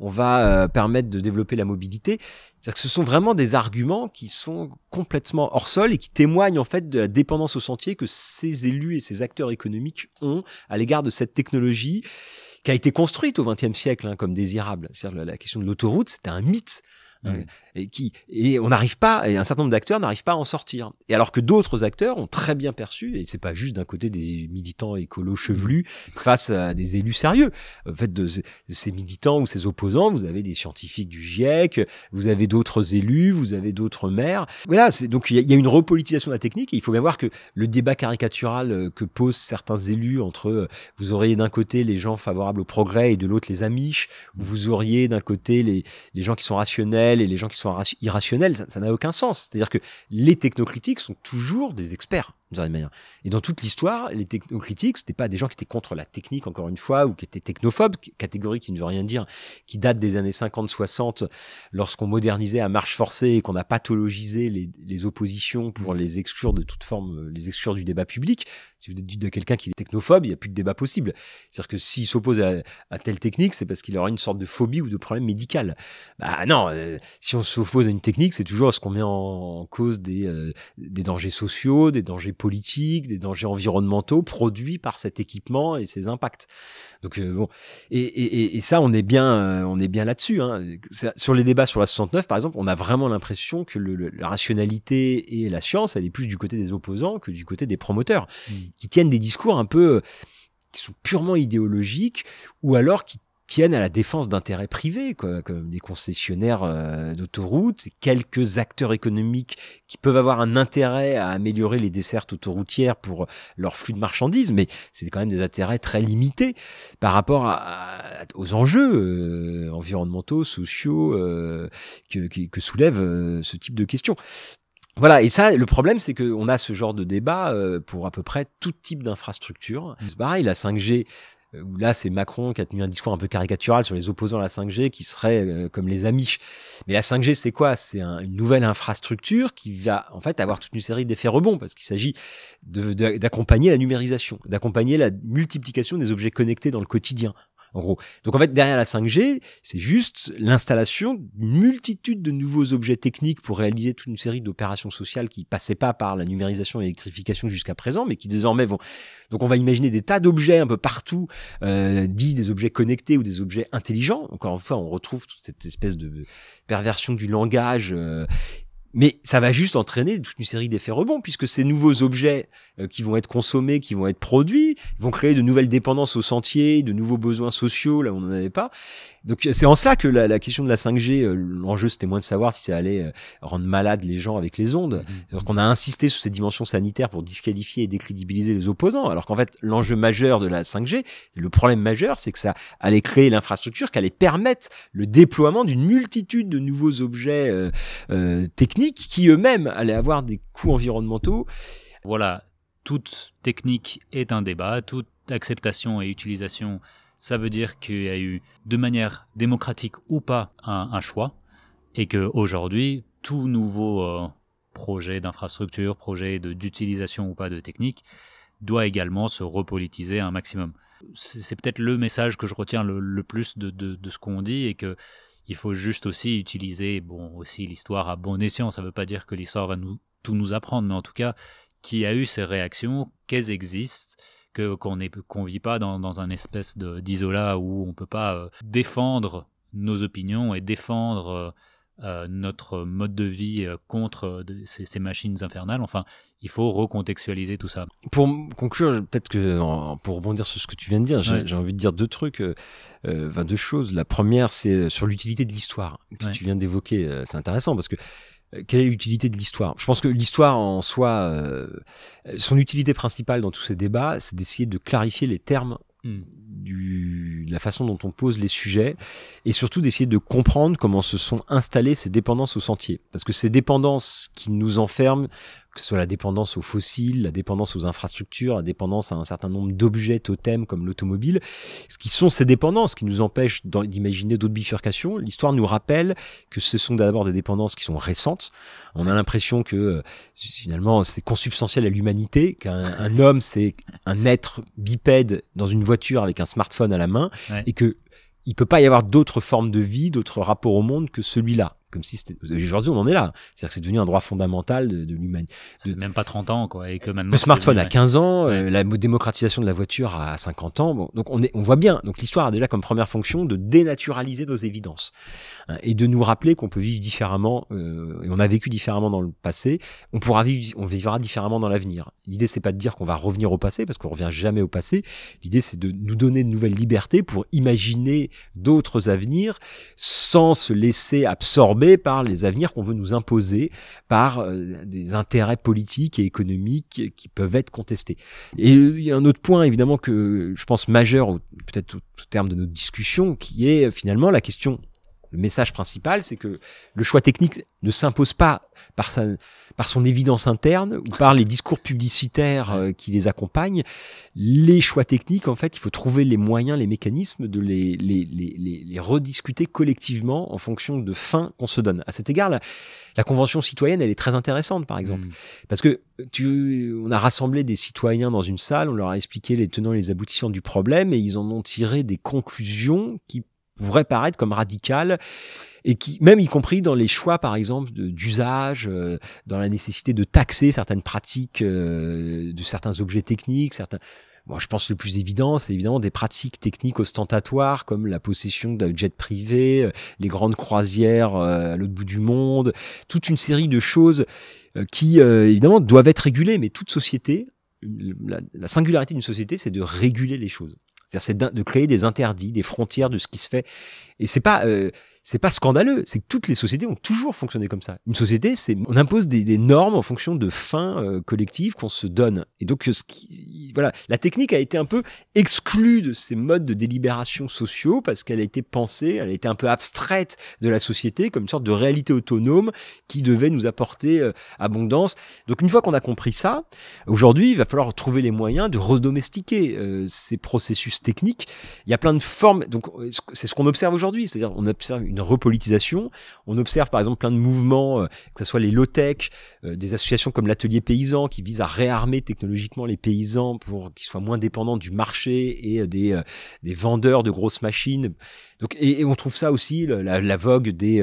on va euh, permettre de développer la mobilité. cest ce sont vraiment des arguments qui sont complètement hors sol et qui témoignent en fait de la dépendance au sentier que ces élus et ces acteurs économiques ont à l'égard de cette technologie qui a été construite au XXe siècle hein, comme désirable. cest la, question de l'autoroute, c'était un mythe. Euh, et qui et on n'arrive pas et un certain nombre d'acteurs n'arrivent pas à en sortir. Et alors que d'autres acteurs ont très bien perçu et c'est pas juste d'un côté des militants écolos chevelus face à des élus sérieux. En fait de, ces militants ou ces opposants, vous avez des scientifiques du GIEC, vous avez d'autres élus, vous avez d'autres maires. Voilà, c'est donc il y, a une repolitisation de la technique et il faut bien voir que le débat caricatural euh, que posent certains élus entre euh, vous auriez d'un côté les gens favorables au progrès et de l'autre les ou vous auriez d'un côté les, les gens qui sont rationnels et les gens qui sont irrationnel, ça n'a aucun sens. C'est-à-dire que les technocritiques sont toujours des experts manière. Et dans toute l'histoire, les technocritiques, c'était pas des gens qui étaient contre la technique, encore une fois, ou qui étaient technophobes, catégorie qui ne veut rien dire, qui date des années 50-60, lorsqu'on modernisait à marche forcée et qu'on a pathologisé les, les, oppositions pour mm. les exclure de toute forme, les exclure du débat public. Si vous dites de quelqu'un qui est technophobe, il n'y a plus de débat possible. C'est-à-dire que s'il s'oppose à, telle technique, c'est parce qu'il aura une sorte de phobie ou de problème médical. Bah non, euh, si on s'oppose à une technique, c'est toujours ce qu'on met en, cause des, euh, des dangers sociaux, des dangers politiques, des dangers environnementaux produits par cet équipement et ses impacts. Donc euh, bon, et, ça, on est bien, euh, on est bien là-dessus. Hein. Sur les débats sur la 69, par exemple, on a vraiment l'impression que le, la rationalité et la science, elle est plus du côté des opposants que du côté des promoteurs, mmh. qui tiennent des discours un peu euh, qui sont purement idéologiques, ou alors qui tiennent à la défense d'intérêts privés, quoi, comme des concessionnaires euh, d'autoroutes, quelques acteurs économiques qui peuvent avoir un intérêt à améliorer les dessertes autoroutières pour leur flux de marchandises, mais c'est quand même des intérêts très limités par rapport aux enjeux euh, environnementaux, sociaux euh, que, que, que, soulève euh, ce type de questions. Voilà, et ça, le problème, c'est qu'on a ce genre de débat pour à peu près tout type d'infrastructure. Mm. C'est pareil, la 5G, euh, là c'est Macron qui a tenu un discours un peu caricatural sur les opposants à la 5G qui seraient euh, comme les amis. Mais la 5G c'est quoi C'est une nouvelle infrastructure qui va en fait avoir toute une série d'effets rebonds parce qu'il s'agit d'accompagner la numérisation, d'accompagner la multiplication des objets connectés dans le quotidien gros. Donc en fait, derrière la 5G, c'est juste l'installation d'une multitude de nouveaux objets techniques pour réaliser toute une série d'opérations sociales qui passaient pas par la numérisation et l'électrification jusqu'à présent, mais qui désormais vont. Donc on va imaginer des tas d'objets un peu partout, euh, dits des objets connectés ou des objets intelligents. Encore une fois, on retrouve toute cette espèce de perversion du langage euh, mais ça va juste entraîner toute une série d'effets rebonds, puisque ces nouveaux objets euh, qui vont être consommés, qui vont être produits, vont créer de nouvelles dépendances au sentier, de nouveaux besoins sociaux, là on n'en avait pas. Donc euh, c'est en cela que la, question de la 5G, euh, l'enjeu c'était moins de savoir si ça allait rendre malade les gens avec les ondes. Mhm. C'est-à-dire qu'on a insisté sur ces dimensions sanitaires pour disqualifier et décrédibiliser les opposants, alors qu'en fait l'enjeu majeur de la 5G, le problème majeur, c'est que ça allait créer l'infrastructure, qui allait permettre le déploiement d'une multitude de nouveaux objets euh, techniques qui eux-mêmes allaient avoir des coûts environnementaux. Voilà, toute technique est un débat, toute acceptation et utilisation, ça veut dire qu'il y a eu, de manière démocratique ou pas, un, choix, et qu'aujourd'hui, tout nouveau euh, projet d'infrastructure, projet d'utilisation ou pas de technique, doit également se repolitiser un maximum. C'est peut-être le message que je retiens le, plus de ce qu'on dit, et que il faut juste aussi utiliser, bon, aussi l'histoire à bon escient. Ça ne veut pas dire que l'histoire va nous, tout nous apprendre, mais en tout cas, qui a eu ces réactions, qu'elles existent, que qu'on ne vit pas dans, un espèce d'isola où on ne peut pas euh, défendre nos opinions et défendre. Euh, euh, notre mode de vie euh, contre euh, ces, machines infernales. Enfin, il faut recontextualiser tout ça. Pour conclure, peut-être que pour rebondir sur ce que tu viens de dire, j'ai envie de dire deux trucs, deux choses. La première, c'est sur l'utilité de l'histoire que tu viens d'évoquer. C'est intéressant parce que quelle est l'utilité de l'histoire Je pense que l'histoire en soi, son utilité principale dans tous ces débats, c'est d'essayer de clarifier les termes hmm du, la façon dont on pose les sujets et surtout d'essayer de comprendre comment se sont installées ces dépendances au sentier. Parce que ces dépendances qui nous enferment que ce soit la dépendance aux fossiles, la dépendance aux infrastructures, la dépendance à un certain nombre d'objets totems comme l'automobile, ce qui sont ces dépendances qui nous empêchent d'imaginer d'autres bifurcations. L'histoire nous rappelle que ce sont d'abord des dépendances qui sont récentes. On a l'impression que euh, finalement c'est consubstantiel à l'humanité, qu'un homme c'est un être bipède dans une voiture avec un smartphone à la main, et que il peut pas y avoir d'autres formes de vie, d'autres rapports au monde que celui-là comme si c'était aujourd'hui on en est là c'est-à-dire que c'est devenu un droit fondamental de, de l'humanité même pas 30 ans quoi et que maintenant le smartphone a à 15 ans euh, la démocratisation de la voiture à 50 ans bon, donc on est on voit bien donc l'histoire a déjà comme première fonction de dénaturaliser nos évidences hein, et de nous rappeler qu'on peut vivre différemment euh, et on a vécu différemment dans le passé on pourra vivre on vivra différemment dans l'avenir l'idée c'est pas de dire qu'on va revenir au passé parce qu'on revient jamais au passé l'idée c'est de nous donner de nouvelles libertés pour imaginer d'autres avenirs sans se laisser absorber par les avenirs qu'on veut nous imposer, par euh, des intérêts politiques et économiques qui peuvent être contestés. Et euh, il y a un autre point évidemment que je pense majeur, peut-être au, terme de notre discussion, qui est euh, finalement la question le message principal, c'est que le choix technique ne s'impose pas par, par son évidence interne ou par les discours publicitaires euh, qui les accompagnent. Les choix techniques, en fait, il faut trouver les moyens, les mécanismes de les, les, les, les rediscuter collectivement en fonction de fins qu'on se donne. À cet égard, la, convention citoyenne, elle est très intéressante, par exemple, hmm. parce que tu, on a rassemblé des citoyens dans une salle, on leur a expliqué les tenants et les aboutissants du problème, et ils en ont tiré des conclusions qui pourrait paraître comme radical et qui, même y compris dans les choix, par exemple, d'usage, euh, dans la nécessité de taxer certaines pratiques euh, de certains objets techniques, certains. Moi, je pense le plus évident, c'est évidemment des pratiques techniques ostentatoires comme la possession d'un jet privé, euh, les grandes croisières à l'autre bout du monde, toute une série de choses qui, évidemment, doivent être régulées. Mais toute société, la singularité d'une société, c'est de réguler les choses. C'est-à-dire de créer des interdits, des frontières de ce qui se fait et c'est pas, euh, c'est pas scandaleux. C'est que toutes les sociétés ont toujours fonctionné comme ça. Une société, c'est, on impose des, normes en fonction de fins euh, collectives qu'on se donne. Et donc, euh, ce qui, voilà, la technique a été un peu exclue de ces modes de délibération sociaux parce qu'elle a été pensée, elle a été un peu abstraite de la société comme une sorte de réalité autonome qui devait nous apporter abondance. Donc, une fois qu'on a compris ça, aujourd'hui, il va falloir trouver les moyens de redomestiquer ces processus techniques. Il y a plein de formes. Donc, c'est ce qu'on observe aujourd'hui c'est-à-dire, on observe une repolitisation. On observe, par exemple, plein de mouvements, euh, que ce soit les low-tech, euh, des associations comme l'Atelier Paysan, qui visent à réarmer technologiquement les paysans pour qu'ils soient moins dépendants du marché et euh, des, des vendeurs de grosses machines. Donc, et, on trouve ça aussi, la vogue des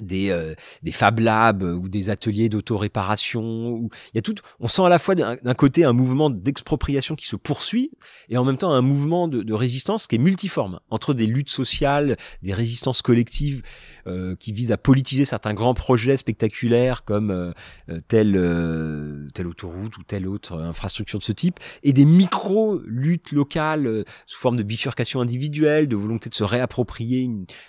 des, euh, des Fab Labs euh, ou des ateliers d'autoréparation. Ou... Il y a tout. On sent à la fois d'un côté un mouvement d'expropriation qui se poursuit et en même temps un mouvement de, résistance qui est multiforme entre des luttes sociales, des résistances collectives euh, qui visent à politiser certains grands projets spectaculaires comme telle telle autoroute ou telle autre infrastructure de ce type et des micro luttes locales sous forme de bifurcation individuelle, de volonté de se réapproprier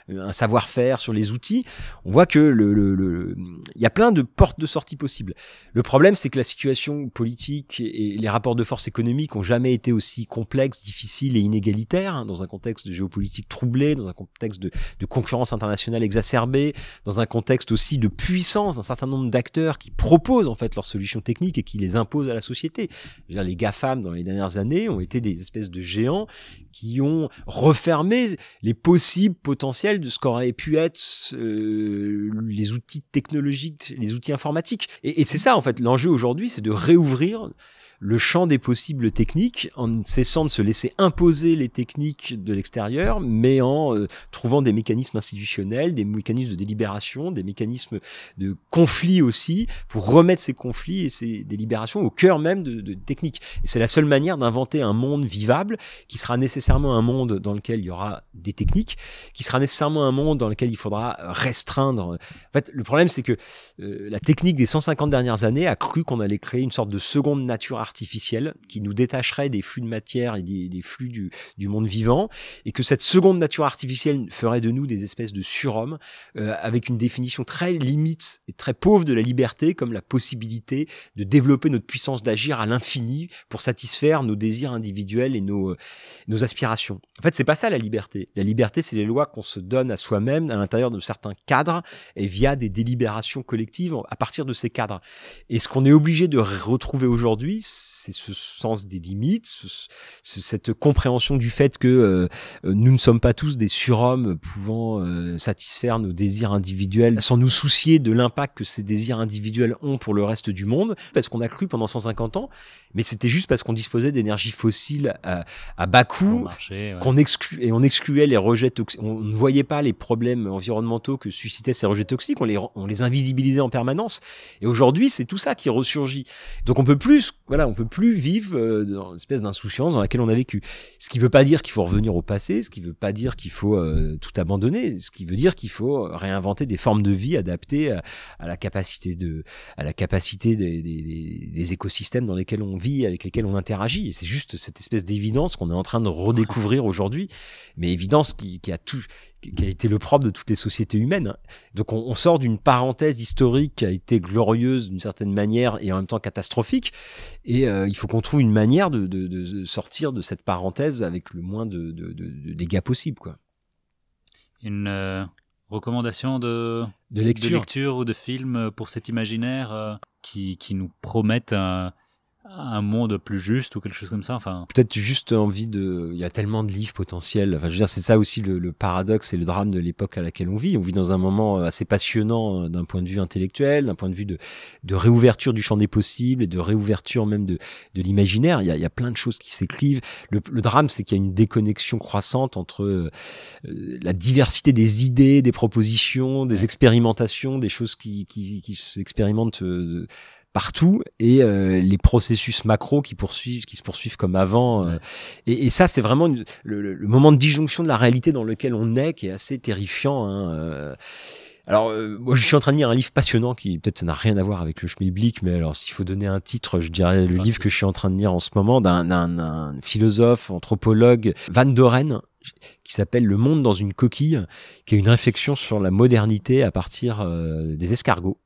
un savoir-faire sur les outils. On voit que le, le, il y a plein de portes de sortie possibles. Le problème, c'est que la situation politique et les rapports de force économiques ont jamais été aussi complexes, difficiles et inégalitaires hein, dans un contexte de géopolitique troublé, dans un contexte de, de concurrence internationale exacerbée, dans un contexte aussi de puissance d'un certain nombre d'acteurs qui proposent en fait leurs solutions techniques et qui les imposent à la société. les GAFAM dans les dernières années ont été des espèces de géants qui ont refermé les possibles potentiels de ce qu'auraient pu être euh, les outils technologiques, les outils informatiques. Et, et c'est ça en fait l'enjeu aujourd'hui, c'est de réouvrir le champ des possibles techniques en cessant de se laisser imposer les techniques de l'extérieur, mais en euh, trouvant des mécanismes institutionnels, des mécanismes de délibération, des mécanismes de conflit aussi, pour remettre ces conflits et ces délibérations au cœur même de, de techniques. Et c'est la seule manière d'inventer un monde vivable qui sera nécessairement un monde dans lequel il y aura des techniques, qui sera nécessairement un monde dans lequel il faudra restreindre. En fait, le problème, c'est que euh, la technique des 150 dernières années a cru qu'on allait créer une sorte de seconde nature artificielle artificielle qui nous détacherait des flux de matière et des, flux du, monde vivant, et que cette seconde nature artificielle ferait de nous des espèces de surhommes, euh, avec une définition très limite et très pauvre de la liberté, comme la possibilité de développer notre puissance d'agir à l'infini pour satisfaire nos désirs individuels et nos, euh, nos aspirations. En fait, c'est pas ça la liberté. La liberté, c'est les lois qu'on se donne à soi-même à l'intérieur de certains cadres et via des délibérations collectives à partir de ces cadres. Et ce qu'on est obligé de retrouver aujourd'hui, c'est ce sens des limites, cette compréhension du fait que euh, euh, nous ne sommes pas tous des surhommes pouvant euh, satisfaire nos désirs individuels sans nous soucier de l'impact que ces désirs individuels ont pour le reste du monde, parce qu'on a cru pendant 150 ans, mais c'était juste parce qu'on disposait d'énergie fossiles à, bas coût, qu'on excluait et on excluait les rejets toxiques, on ne voyait pas les problèmes environnementaux que suscitaient ces rejets toxiques, on les, on les invisibilisait en permanence, et aujourd'hui c'est tout ça qui ressurgit. Donc on peut plus, voilà, on peut plus vivre euh, dans l'espèce d'insouciance dans laquelle on a vécu. Ce qui ne veut pas dire qu'il faut revenir au passé, ce qui ne veut pas dire qu'il faut euh, tout abandonner, ce qui veut dire qu'il faut euh, réinventer des formes de vie adaptées à, la capacité de, à la capacité des, écosystèmes dans lesquels on vit, avec lesquels on interagit. Et c'est juste cette espèce d'évidence qu'on est en train de redécouvrir aujourd'hui, mais évidence qui a tout, qui a été le propre de toutes les sociétés humaines. Donc on, sort d'une parenthèse historique qui a été glorieuse d'une certaine manière et en même temps catastrophique. Et euh, il faut qu'on trouve une manière de, sortir de cette parenthèse avec le moins de, dégâts possibles. Quoi. Une euh, recommandation de, lecture. ou de film pour cet imaginaire euh, qui, qui, nous promette... un un monde plus juste ou quelque chose comme ça enfin peut-être juste envie de il y a tellement de livres potentiels enfin je veux dire c'est ça aussi le, le paradoxe et le drame de l'époque à laquelle on vit on vit dans un moment assez passionnant euh, d'un point de vue intellectuel d'un point de vue de de réouverture du champ des possibles et de réouverture même de de l'imaginaire il y a, il y a plein de choses qui s'écrivent le, drame c'est qu'il y a une déconnexion croissante entre euh, la diversité des idées des propositions des expérimentations des choses qui qui, qui s'expérimentent euh, partout et euh, les processus macro qui poursuivent qui se poursuivent comme avant euh, et, et, ça c'est vraiment le, moment de disjonction de la réalité dans lequel on est qui est assez terrifiant hein. Euh. alors moi je suis en train de lire un livre passionnant qui peut-être ça n'a rien à voir avec le schmilblick mais alors s'il faut donner un titre je dirais le livre que je suis en train de lire en ce moment d'un philosophe anthropologue Van Doren qui s'appelle Le monde dans une coquille, qui est une réflexion sur la modernité à partir des escargots.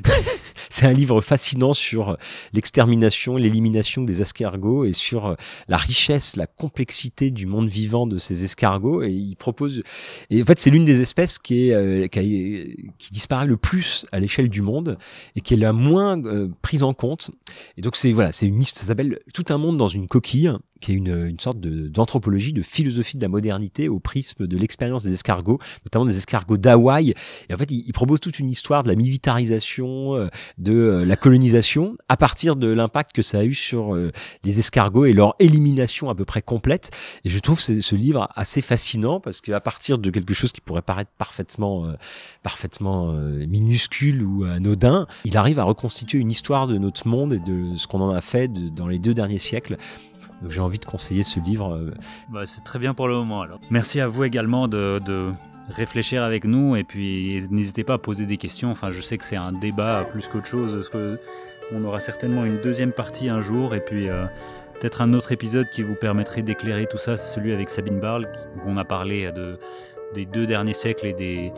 [laughs] c'est un livre fascinant sur l'extermination, l'élimination des escargots et sur euh, la richesse, la complexité du monde vivant de ces escargots. Et il propose, et en fait, c'est l'une des espèces qui est, euh, qui, disparaît le plus à l'échelle du monde et qui est la moins euh, prise en compte. Et donc, c'est, voilà, c'est une liste, ça s'appelle Tout un monde dans une coquille, qui est une, une sorte d'anthropologie, de, philosophie de la modernité au prisme de l'expérience des escargots, notamment des escargots d'Hawaï. Et en fait, il propose toute une histoire de la militarisation euh, de euh, la colonisation, à partir de l'impact que ça a eu sur euh, les escargots et leur élimination à peu près complète. Et je trouve ce, livre assez fascinant parce qu'à partir de quelque chose qui pourrait paraître parfaitement, parfaitement minuscule ou anodin, il arrive à reconstituer une histoire de notre monde et de ce qu'on en a fait dans les deux derniers siècles. Donc j'ai envie de conseiller ce livre. Bah, c'est très bien pour le moment alors. Merci à vous également de réfléchir avec nous et puis n'hésitez pas à poser des questions. Enfin, je sais que c'est un débat plus qu'autre chose. que on aura certainement une deuxième partie un jour et puis euh, peut-être un autre épisode qui vous permettrait d'éclairer tout ça, celui avec Sabine Barle, qu'on a parlé de, des deux derniers siècles et des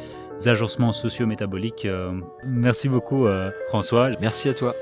agencements socio-métaboliques. Euh. merci beaucoup euh, François. Merci à toi.